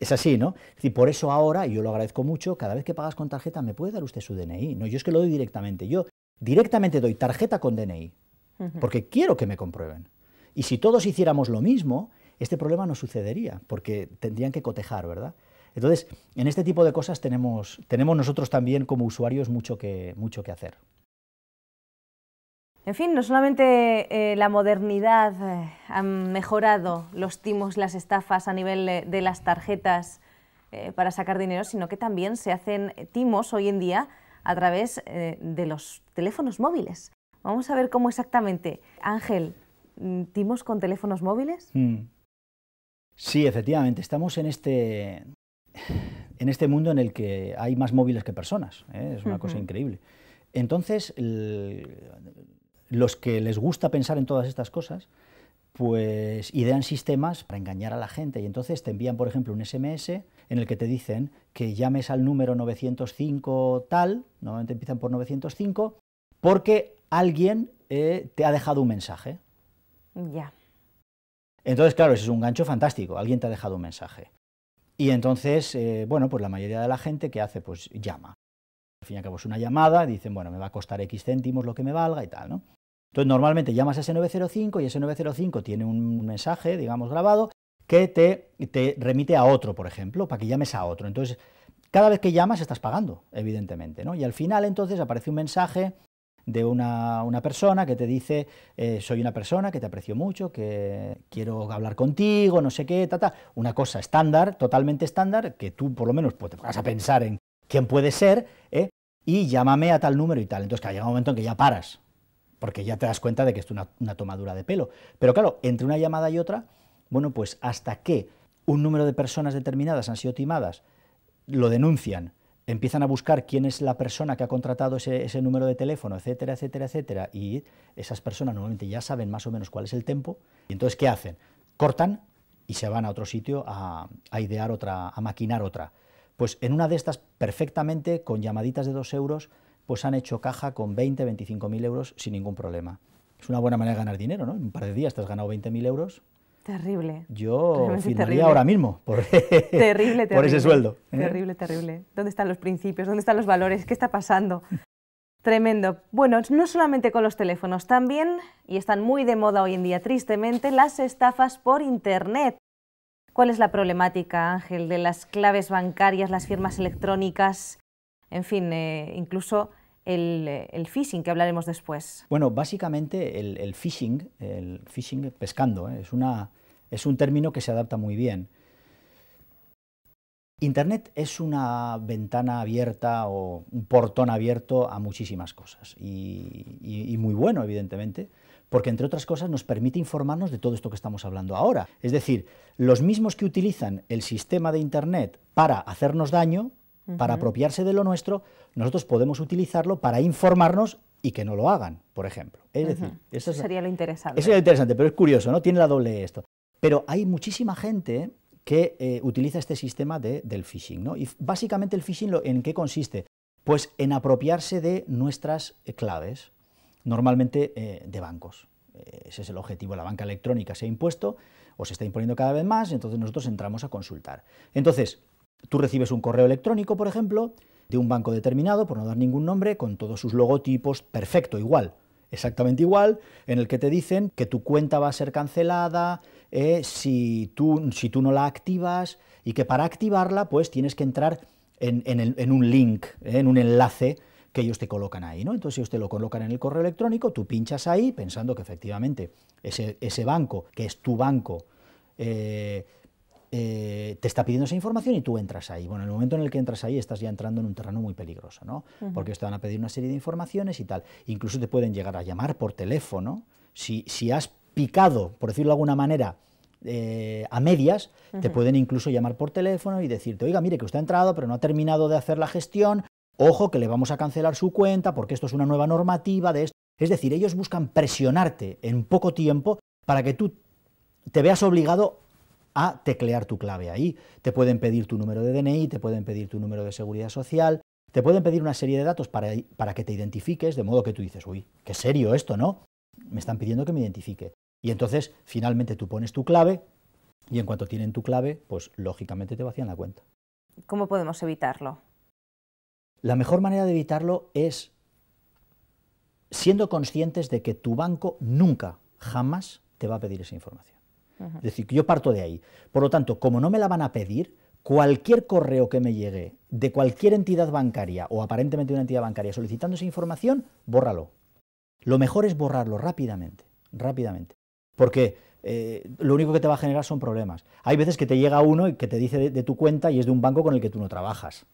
Es así, ¿no? por eso ahora, y yo lo agradezco mucho, cada vez que pagas con tarjeta, ¿me puede dar usted su DNI? No, yo es que lo doy directamente. Yo directamente doy tarjeta con DNI, porque quiero que me comprueben. Y si todos hiciéramos lo mismo, este problema no sucedería, porque tendrían que cotejar, ¿verdad? Entonces, en este tipo de cosas tenemos, nosotros también como usuarios mucho que, hacer. En fin, no solamente eh, la modernidad eh, ha mejorado los timos, las estafas a nivel de las tarjetas eh, para sacar dinero, sino que también se hacen timos hoy en día a través eh, de los teléfonos móviles. Vamos a ver cómo exactamente. Ángel, ¿timos con teléfonos móviles? Hmm. Sí, efectivamente. Estamos en este, en este mundo en el que hay más móviles que personas. ¿eh? Es una cosa increíble. Entonces, los que les gusta pensar en todas estas cosas, pues idean sistemas para engañar a la gente. Y entonces te envían, por ejemplo, un SMS en el que te dicen que llames al número 905 tal, normalmente empiezan por 905, porque alguien eh, te ha dejado un mensaje. Ya. Entonces, claro, ese es un gancho fantástico, alguien te ha dejado un mensaje. Y entonces, eh, bueno, pues la mayoría de la gente que hace, pues llama. Al fin y al cabo es una llamada, dicen, bueno, me va a costar X céntimos lo que me valga y tal, ¿no? Entonces, normalmente llamas a ese 905 y ese 905 tiene un mensaje, digamos, grabado que te, te remite a otro, por ejemplo, para que llames a otro. Entonces, cada vez que llamas estás pagando, evidentemente, ¿no? Y al final entonces aparece un mensaje de una, persona que te dice, eh, soy una persona que te aprecio mucho, que quiero hablar contigo, no sé qué, ta, Una cosa estándar, totalmente estándar, que tú por lo menos pues, te vas a pensar en quién puede ser, ¿eh? y llámame a tal número y tal. Entonces, que llega un momento en que ya paras, porque ya te das cuenta de que es una, una tomadura de pelo. Pero claro, entre una llamada y otra bueno, pues hasta que un número de personas determinadas han sido timadas, lo denuncian, empiezan a buscar quién es la persona que ha contratado ese, número de teléfono, etcétera, etcétera, etcétera, y esas personas normalmente ya saben más o menos cuál es el tiempo y entonces ¿qué hacen? Cortan y se van a otro sitio a, idear otra, a maquinar otra. Pues en una de estas, perfectamente, con llamaditas de dos euros, pues han hecho caja con 20, 25 mil euros sin ningún problema. Es una buena manera de ganar dinero, ¿no? En un par de días te has ganado 20 mil euros, Terrible. Yo ahora mismo por, [LAUGHS] ese sueldo. ¿eh? Terrible, terrible. ¿Dónde están los principios? ¿Dónde están los valores? ¿Qué está pasando? [LAUGHS] Tremendo. Bueno, no solamente con los teléfonos, también, y están muy de moda hoy en día tristemente, las estafas por Internet. ¿Cuál es la problemática, Ángel, de las claves bancarias, las firmas electrónicas, en fin, eh, incluso eh, el, phishing, que hablaremos después? Bueno, básicamente el, phishing, el phishing pescando, ¿eh? es, un término que se adapta muy bien. Internet es una ventana abierta o un portón abierto a muchísimas cosas y, muy bueno, evidentemente, porque entre otras cosas nos permite informarnos de todo esto que estamos hablando ahora. Es decir, los mismos que utilizan el sistema de Internet para hacernos daño para apropiarse de lo nuestro, nosotros podemos utilizarlo para informarnos y que no lo hagan, por ejemplo. Es decir, eso, sería lo interesante. Eso sería lo interesante, pero es curioso, ¿no? Tiene la doble esto. Pero hay muchísima gente que eh, utiliza este sistema del phishing, ¿no? Y básicamente el phishing, ¿en qué consiste? Pues en apropiarse de nuestras eh, claves, normalmente eh, de bancos. Ese es el objetivo. La banca electrónica se ha impuesto o se está imponiendo cada vez más, entonces nosotros entramos a consultar. Entonces, Tú recibes un correo electrónico, por ejemplo, de un banco determinado, por no dar ningún nombre, con todos sus logotipos, perfecto, igual, exactamente igual, en el que te dicen que tu cuenta va a ser cancelada eh, si, tú, si tú no la activas y que para activarla pues tienes que entrar en, un link, eh, en un enlace que ellos te colocan ahí, ¿no? Entonces si usted lo colocan en el correo electrónico, tú pinchas ahí pensando que efectivamente ese, ese banco, que es tu banco, eh, eh, te está pidiendo esa información y tú entras ahí. Bueno, en el momento en el que entras ahí estás ya entrando en un terreno muy peligroso, ¿no? Porque te van a pedir una serie de informaciones y tal. Incluso te pueden llegar a llamar por teléfono. Si, si has picado, por decirlo de alguna manera, eh, a medias, te pueden incluso llamar por teléfono y decirte, oiga, mire que usted ha entrado, pero no ha terminado de hacer la gestión, ojo que le vamos a cancelar su cuenta porque esto es una nueva normativa de esto. Es decir, ellos buscan presionarte en poco tiempo para que tú te veas obligado a teclear tu clave ahí. Te pueden pedir tu número de DNI, te pueden pedir tu número de seguridad social, te pueden pedir una serie de datos para, que te identifiques, de modo que tú dices, uy, qué serio esto, ¿no? Me están pidiendo que me identifique. Y entonces, finalmente, tú pones tu clave y en cuanto tienen tu clave, pues lógicamente te vacían la cuenta. ¿Cómo podemos evitarlo? La mejor manera de evitarlo es siendo conscientes de que tu banco nunca, jamás te va a pedir esa información. Es decir, yo parto de ahí. Por lo tanto, como no me la van a pedir, cualquier correo que me llegue de cualquier entidad bancaria o aparentemente de una entidad bancaria solicitando esa información, bórralo. Lo mejor es borrarlo rápidamente, rápidamente. Porque eh, lo único que te va a generar son problemas. Hay veces que te llega uno y que te dice de, tu cuenta y es de un banco con el que tú no trabajas.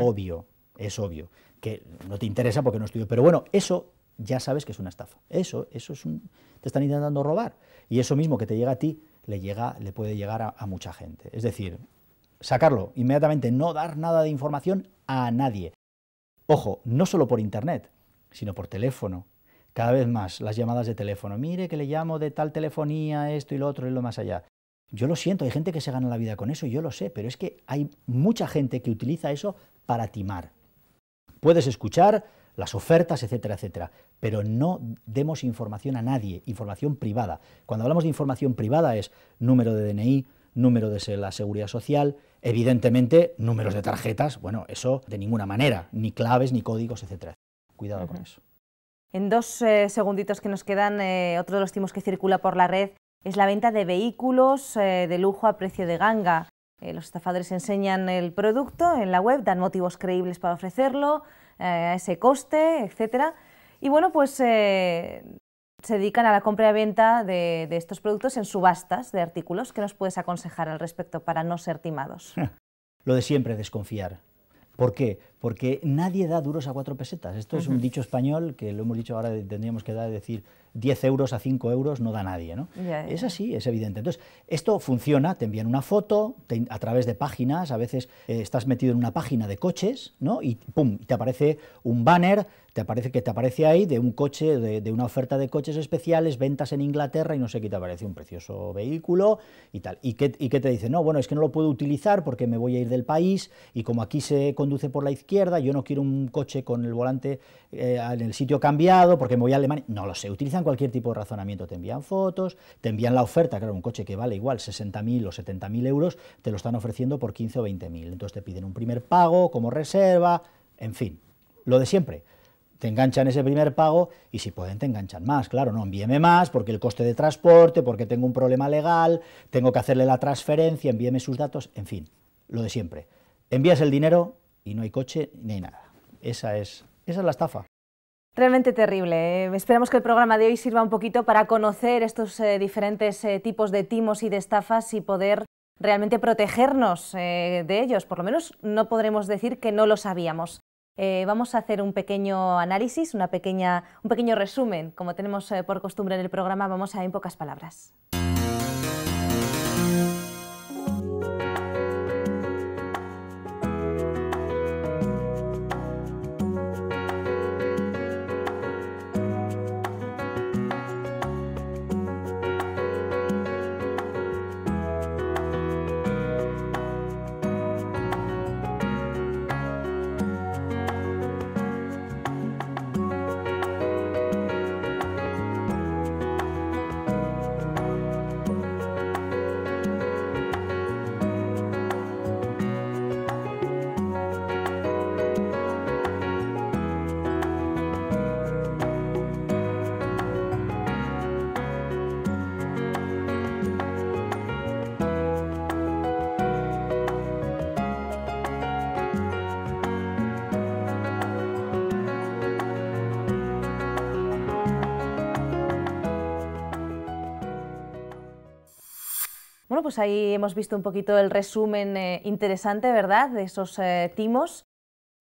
Obvio, es obvio, que no te interesa porque no estudio. Pero bueno, eso ya sabes que es una estafa. Eso, eso es un, te están intentando robar. Y eso mismo que te llega a ti, le, llega, le puede llegar a, a mucha gente. Es decir, sacarlo inmediatamente, no dar nada de información a nadie. Ojo, no solo por Internet, sino por teléfono. Cada vez más las llamadas de teléfono. Mire que le llamo de tal telefonía, esto y lo otro y lo más allá. Yo lo siento, hay gente que se gana la vida con eso, yo lo sé, pero es que hay mucha gente que utiliza eso para timar. Puedes escuchar las ofertas, etcétera, etcétera. Pero no demos información a nadie, información privada. Cuando hablamos de información privada es número de DNI, número de la seguridad social, evidentemente números de tarjetas, bueno, eso de ninguna manera, ni claves, ni códigos, etcétera. Cuidado con eso. En dos eh, segunditos que nos quedan, eh, otro de los timos que circula por la red es la venta de vehículos eh, de lujo a precio de ganga. los estafadores enseñan el producto en la web, dan motivos creíbles para ofrecerlo, eh, a ese coste, etcétera. Y bueno, pues eh, se dedican a la compra y venta de, estos productos en subastas de artículos. ¿Qué nos puedes aconsejar al respecto para no ser timados? [LAUGHS] Lo de siempre, desconfiar. ¿Por qué? Porque nadie da duros a cuatro pesetas. Esto es un dicho español que lo hemos dicho ahora, tendríamos que dar, decir, 10 euros a 5 euros no da nadie. ¿no? Es así, es evidente. Entonces, esto funciona, te envían una foto a través de páginas, a veces eh, estás metido en una página de coches ¿no? y pum, te aparece un banner, te aparece que te aparece ahí de un coche, de, una oferta de coches especiales, ventas en Inglaterra y no sé qué te aparece un precioso vehículo y tal. ¿Y qué, te dice? No, bueno, es que no lo puedo utilizar porque me voy a ir del país y como aquí se conduce por la izquierda, yo no quiero un coche con el volante eh, en el sitio cambiado porque me voy a Alemania. No lo sé, utilizan cualquier tipo de razonamiento, te envían fotos, te envían la oferta, claro, un coche que vale igual 60.000 o 70.000 euros, te lo están ofreciendo por 15 o 20.000, entonces te piden un primer pago como reserva, en fin, lo de siempre. Te enganchan ese primer pago y si pueden te enganchan más, claro, no envíeme más porque el coste de transporte, porque tengo un problema legal, tengo que hacerle la transferencia, envíeme sus datos, en fin, lo de siempre. Envías el dinero y no hay coche ni hay nada. Esa es, esa es la estafa. Realmente terrible. ¿eh? Esperamos que el programa de hoy sirva un poquito para conocer estos eh, diferentes eh, tipos de timos y de estafas y poder realmente protegernos de ellos. Por lo menos no podremos decir que no lo sabíamos. vamos a hacer un pequeño análisis, una un pequeño resumen. Como tenemos por costumbre en el programa, vamos a en pocas palabras. pues ahí hemos visto un poquito el resumen eh, interesante, ¿verdad?, de esos eh, timos.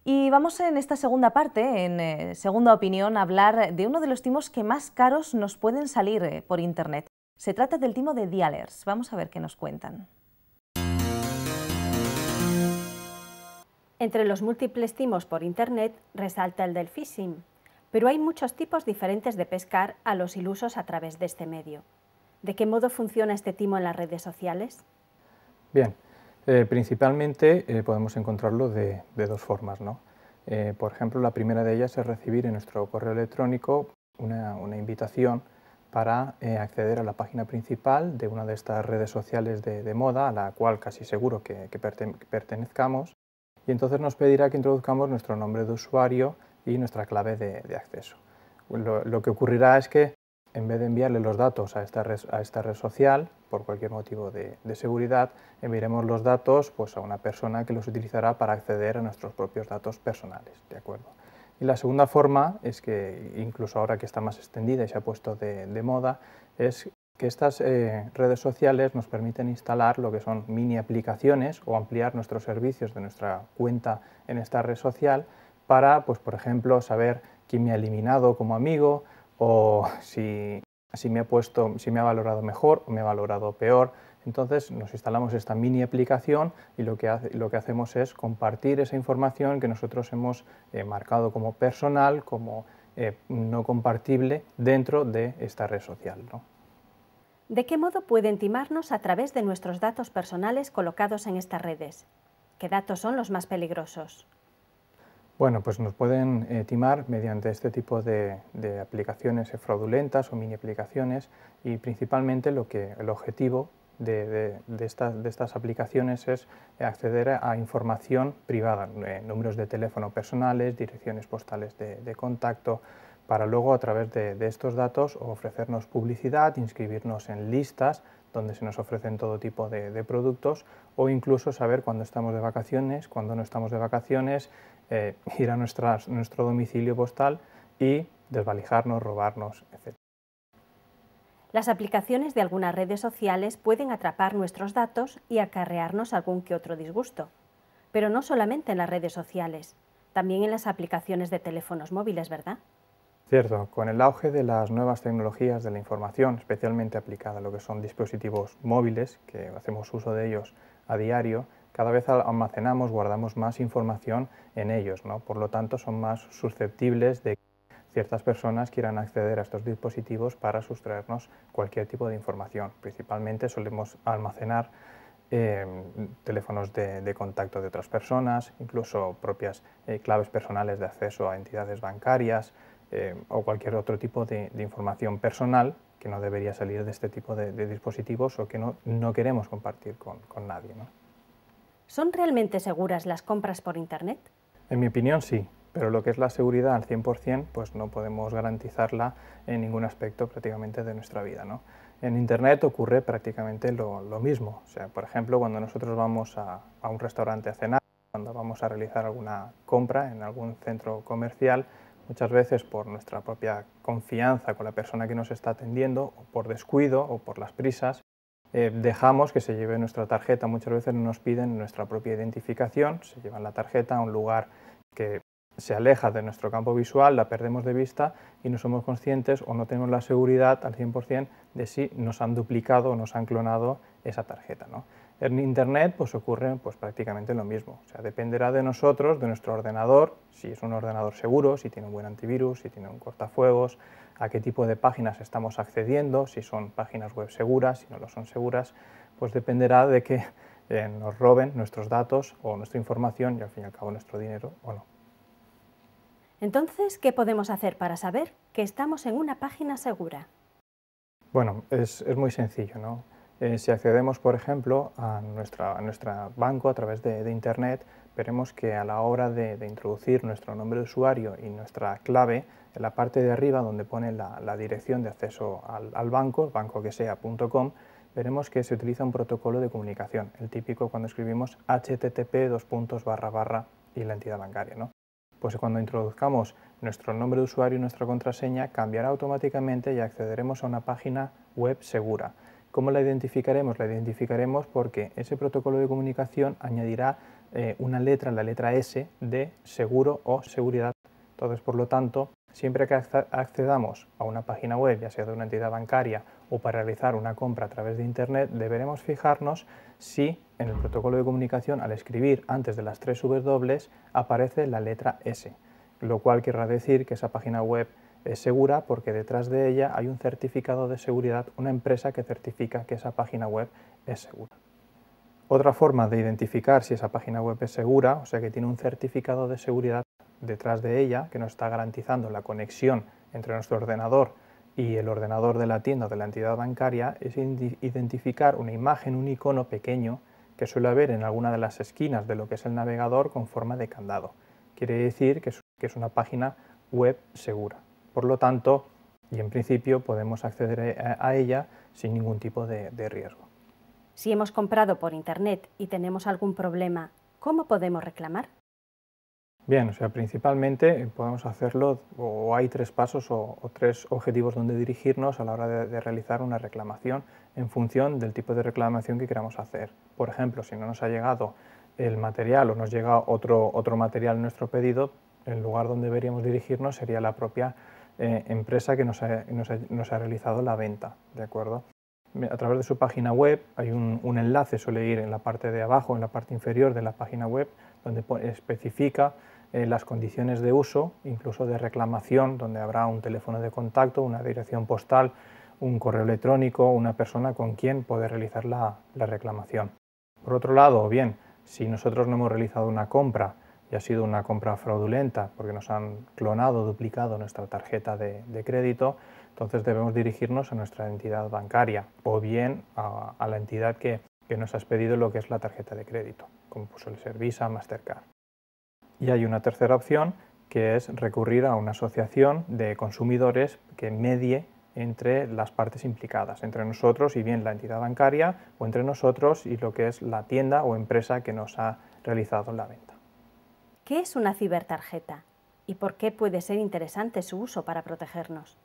Y vamos en esta segunda parte, en eh, segunda opinión, a hablar de uno de los timos que más caros nos pueden salir por Internet. Se trata del timo de Dialers. Vamos a ver qué nos cuentan. Entre los múltiples timos por Internet resalta el del phishing, pero hay muchos tipos diferentes de pescar a los ilusos a través de este medio. ¿De qué modo funciona este timo en las redes sociales? Bien, eh, principalmente eh, podemos encontrarlo de, dos formas. ¿no? Eh, por ejemplo, la primera de ellas es recibir en nuestro correo electrónico una, invitación para acceder a la página principal de una de estas redes sociales de, moda, a la cual casi seguro que, pertenezcamos, y entonces nos pedirá que introduzcamos nuestro nombre de usuario y nuestra clave de, acceso. lo, que ocurrirá es que en vez de enviarle los datos a esta red, social, por cualquier motivo de, seguridad, enviaremos los datos pues, a una persona que los utilizará para acceder a nuestros propios datos personales. ¿de acuerdo? Y la segunda forma es que, incluso ahora que está más extendida y se ha puesto de, moda, es que estas eh, redes sociales nos permiten instalar lo que son mini aplicaciones o ampliar nuestros servicios de nuestra cuenta en esta red social para, pues, por ejemplo, saber quién me ha eliminado como amigo, o si, me ha puesto, si me ha valorado mejor o me ha valorado peor. Entonces nos instalamos esta mini aplicación y lo que, hacemos es compartir esa información que nosotros hemos eh, marcado como personal, como eh, no compartible dentro de esta red social. ¿De qué modo pueden timarnos a través de nuestros datos personales colocados en estas redes? ¿Qué datos son los más peligrosos? Bueno, pues nos pueden eh, timar mediante este tipo de, aplicaciones eh, fraudulentas o mini aplicaciones y principalmente lo que, el objetivo de, de, estas, aplicaciones es eh, acceder a información privada, números de teléfono personales, direcciones postales de, contacto, para luego a través de, estos datos ofrecernos publicidad, inscribirnos en listas donde se nos ofrecen todo tipo de productos o incluso saber cuándo estamos de vacaciones, cuándo no estamos de vacaciones, eh, [LAUGHS] ir a nuestro domicilio postal y desvalijarnos, robarnos, etc. Las aplicaciones de algunas redes sociales pueden atrapar nuestros datos y acarrearnos algún que otro disgusto. Pero no solamente en las redes sociales, también en las aplicaciones de teléfonos móviles, ¿verdad? Cierto, con el auge de las nuevas tecnologías de la información, especialmente aplicada a lo que son dispositivos móviles, que hacemos uso de ellos a diario, cada vez almacenamos, guardamos más información en ellos, por lo tanto son más susceptibles de que ciertas personas quieran acceder a estos dispositivos para sustraernos cualquier tipo de información. Principalmente solemos almacenar em, teléfonos de, contacto de otras personas, incluso propias eh, claves personales de acceso a entidades bancarias em, o cualquier otro tipo de, información personal que no debería salir de este tipo de, dispositivos o que no, queremos compartir con, con nadie. ¿no? ¿Son realmente seguras las compras por Internet? En mi opinión, sí, pero lo que es la seguridad al 100%, pues no podemos garantizarla en ningún aspecto prácticamente de nuestra vida. ¿no? En Internet ocurre prácticamente lo, mismo. O sea, por ejemplo, cuando nosotros vamos a, a un restaurante a cenar, cuando vamos a realizar alguna compra en algún centro comercial, muchas veces por nuestra propia confianza con la persona que nos está atendiendo, o por descuido o por las prisas, eh, dejamos que se lleve nuestra tarjeta, muchas veces nos piden nuestra propia identificación, se llevan la tarjeta a un lugar que se aleja de nuestro campo visual, la perdemos de vista y no somos conscientes o no tenemos la seguridad al 100% de si nos han duplicado o nos han clonado esa tarjeta. En Internet pues, ocurre pues, prácticamente lo mismo. O sea, dependerá de nosotros, de nuestro ordenador, si es un ordenador seguro, si tiene un buen antivirus, si tiene un cortafuegos, a qué tipo de páginas estamos accediendo, si son páginas web seguras, si no lo son seguras, pues dependerá de que eh, nos roben nuestros datos o nuestra información y al fin y al cabo nuestro dinero o no. Entonces, ¿qué podemos hacer para saber que estamos en una página segura? Bueno, es, muy sencillo. ¿no? Eh, si accedemos, por ejemplo, a nuestro a banco a través de, Internet, veremos que a la hora de introducir nuestro nombre de usuario y nuestra clave, en la parte de arriba donde pone la, dirección de acceso al, banco, banco veremos que se utiliza un protocolo de comunicación, el típico cuando escribimos http dos barra y la entidad bancaria. ¿no? Pues cuando introduzcamos nuestro nombre de usuario y nuestra contraseña cambiará automáticamente y accederemos a una página web segura. ¿Cómo la identificaremos? La identificaremos porque ese protocolo de comunicación añadirá eh, una letra, la letra S, de seguro o seguridad. Entonces, por lo tanto, Siempre que accedamos a una página web, ya sea de una entidad bancaria o para realizar una compra a través de Internet, deberemos fijarnos si en el protocolo de comunicación al escribir antes de las tres W aparece la letra S, lo cual querrá decir que esa página web es segura porque detrás de ella hay un certificado de seguridad, una empresa que certifica que esa página web es segura. Otra forma de identificar si esa página web es segura, o sea que tiene un certificado de seguridad, detrás de ella que nos está garantizando la conexión entre nuestro ordenador y el ordenador de la tienda o de la entidad bancaria es identificar una imagen, un icono pequeño que suele haber en alguna de las esquinas de lo que es el navegador con forma de candado. Quiere decir que es una página web segura. Por lo tanto, y en principio podemos acceder a ella sin ningún tipo de, de riesgo. Si hemos comprado por Internet y tenemos algún problema, ¿cómo podemos reclamar? Bien, o sea, principalmente eh, podemos hacerlo o hay tres pasos o, tres objetivos donde dirigirnos a la hora de, realizar una reclamación en función del tipo de reclamación que queramos hacer. Por ejemplo, si no nos ha llegado el material o nos llega otro, material en nuestro pedido, el lugar donde deberíamos dirigirnos sería la propia eh, empresa que nos ha, realizado la venta, ¿de acuerdo? A través de su página web hay un, un enlace, suele ir en la parte de abajo, en la parte inferior de la página web, donde especifica eh, las condiciones de uso, incluso de reclamación, donde habrá un teléfono de contacto, una dirección postal, un correo electrónico, una persona con quien poder realizar la, reclamación. Por otro lado, bien, si nosotros no hemos realizado una compra y ha sido una compra fraudulenta porque nos han clonado, duplicado nuestra tarjeta de, crédito, entonces debemos dirigirnos a nuestra entidad bancaria o bien a, la entidad que, nos ha pedido lo que es la tarjeta de crédito, como suele ser Visa, Mastercard. Y hay una tercera opción que es recurrir a una asociación de consumidores que medie entre las partes implicadas, entre nosotros y bien la entidad bancaria o entre nosotros y lo que es la tienda o empresa que nos ha realizado la venta. ¿Qué es una cibertarjeta y por qué puede ser interesante su uso para protegernos?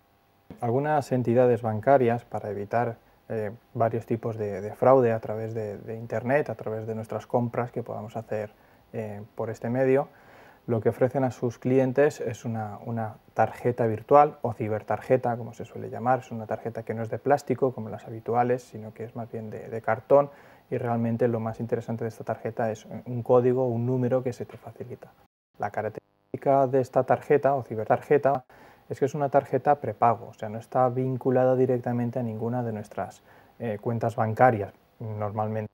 Algunas entidades bancarias, para evitar eh, varios tipos de, fraude a través de, Internet, a través de nuestras compras que podamos hacer eh, por este medio, lo que ofrecen a sus clientes es una, una, tarjeta virtual o cibertarjeta, como se suele llamar. Es una tarjeta que no es de plástico, como las habituales, sino que es más bien de, cartón. Y realmente lo más interesante de esta tarjeta es un código, un número que se te facilita. La característica de esta tarjeta o cibertarjeta es que es una tarjeta prepago, o sea, no está vinculada directamente a ninguna de nuestras eh, cuentas bancarias normalmente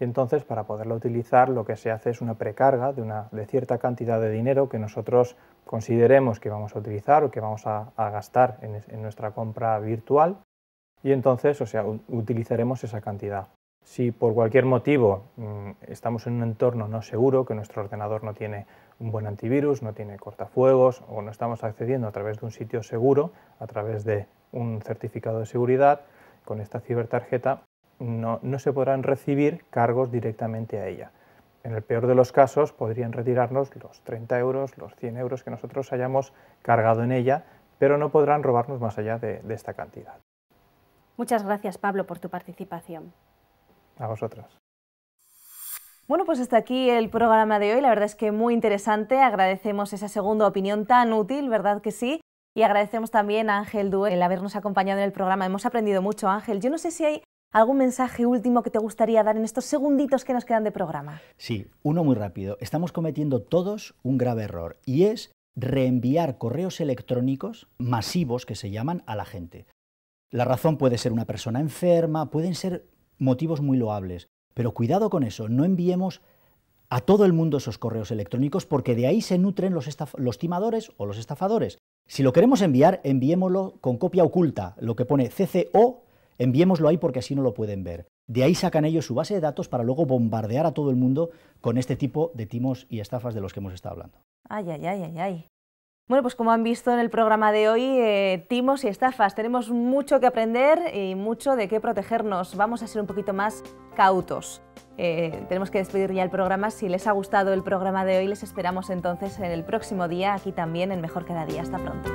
entonces, para poderlo utilizar, lo que se hace es una precarga de, de cierta cantidad de dinero que nosotros consideremos que vamos a utilizar o que vamos a, gastar en, en nuestra compra virtual. Y entonces, o sea, utilizaremos esa cantidad. Si por cualquier motivo mm, estamos en un entorno no seguro, que nuestro ordenador no tiene un buen antivirus, no tiene cortafuegos o no estamos accediendo a través de un sitio seguro, a través de un certificado de seguridad, con esta cibertarjeta no, se podrán recibir cargos directamente a ella. En el peor de los casos podrían retirarnos los 30 euros, los 100 euros que nosotros hayamos cargado en ella, pero no podrán robarnos más allá de, esta cantidad. Muchas gracias, Pablo, por tu participación. A vosotras. Bueno, pues hasta aquí el programa de hoy. La verdad es que muy interesante. Agradecemos esa segunda opinión tan útil, ¿verdad que sí? Y agradecemos también a Ángel Due el habernos acompañado en el programa. Hemos aprendido mucho, Ángel. Yo no sé si hay ¿Algún mensaje último que te gustaría dar en estos segunditos que nos quedan de programa? Sí, uno muy rápido. Estamos cometiendo todos un grave error y es reenviar correos electrónicos masivos que se llaman a la gente. La razón puede ser una persona enferma, pueden ser motivos muy loables, pero cuidado con eso, no enviemos a todo el mundo esos correos electrónicos porque de ahí se nutren los, timadores o los estafadores. Si lo queremos enviar, enviémoslo con copia oculta, lo que pone CCO Enviémoslo ahí porque así no lo pueden ver. De ahí sacan ellos su base de datos para luego bombardear a todo el mundo con este tipo de timos y estafas de los que hemos estado hablando. Ay, ay, ay, ay, ay. Bueno, pues como han visto en el programa de hoy, eh, timos y estafas, tenemos mucho que aprender y mucho de qué protegernos. Vamos a ser un poquito más cautos. Eh, tenemos que despedir ya el programa. Si les ha gustado el programa de hoy, les esperamos entonces en el próximo día aquí también en Mejor Cada Día. Hasta pronto.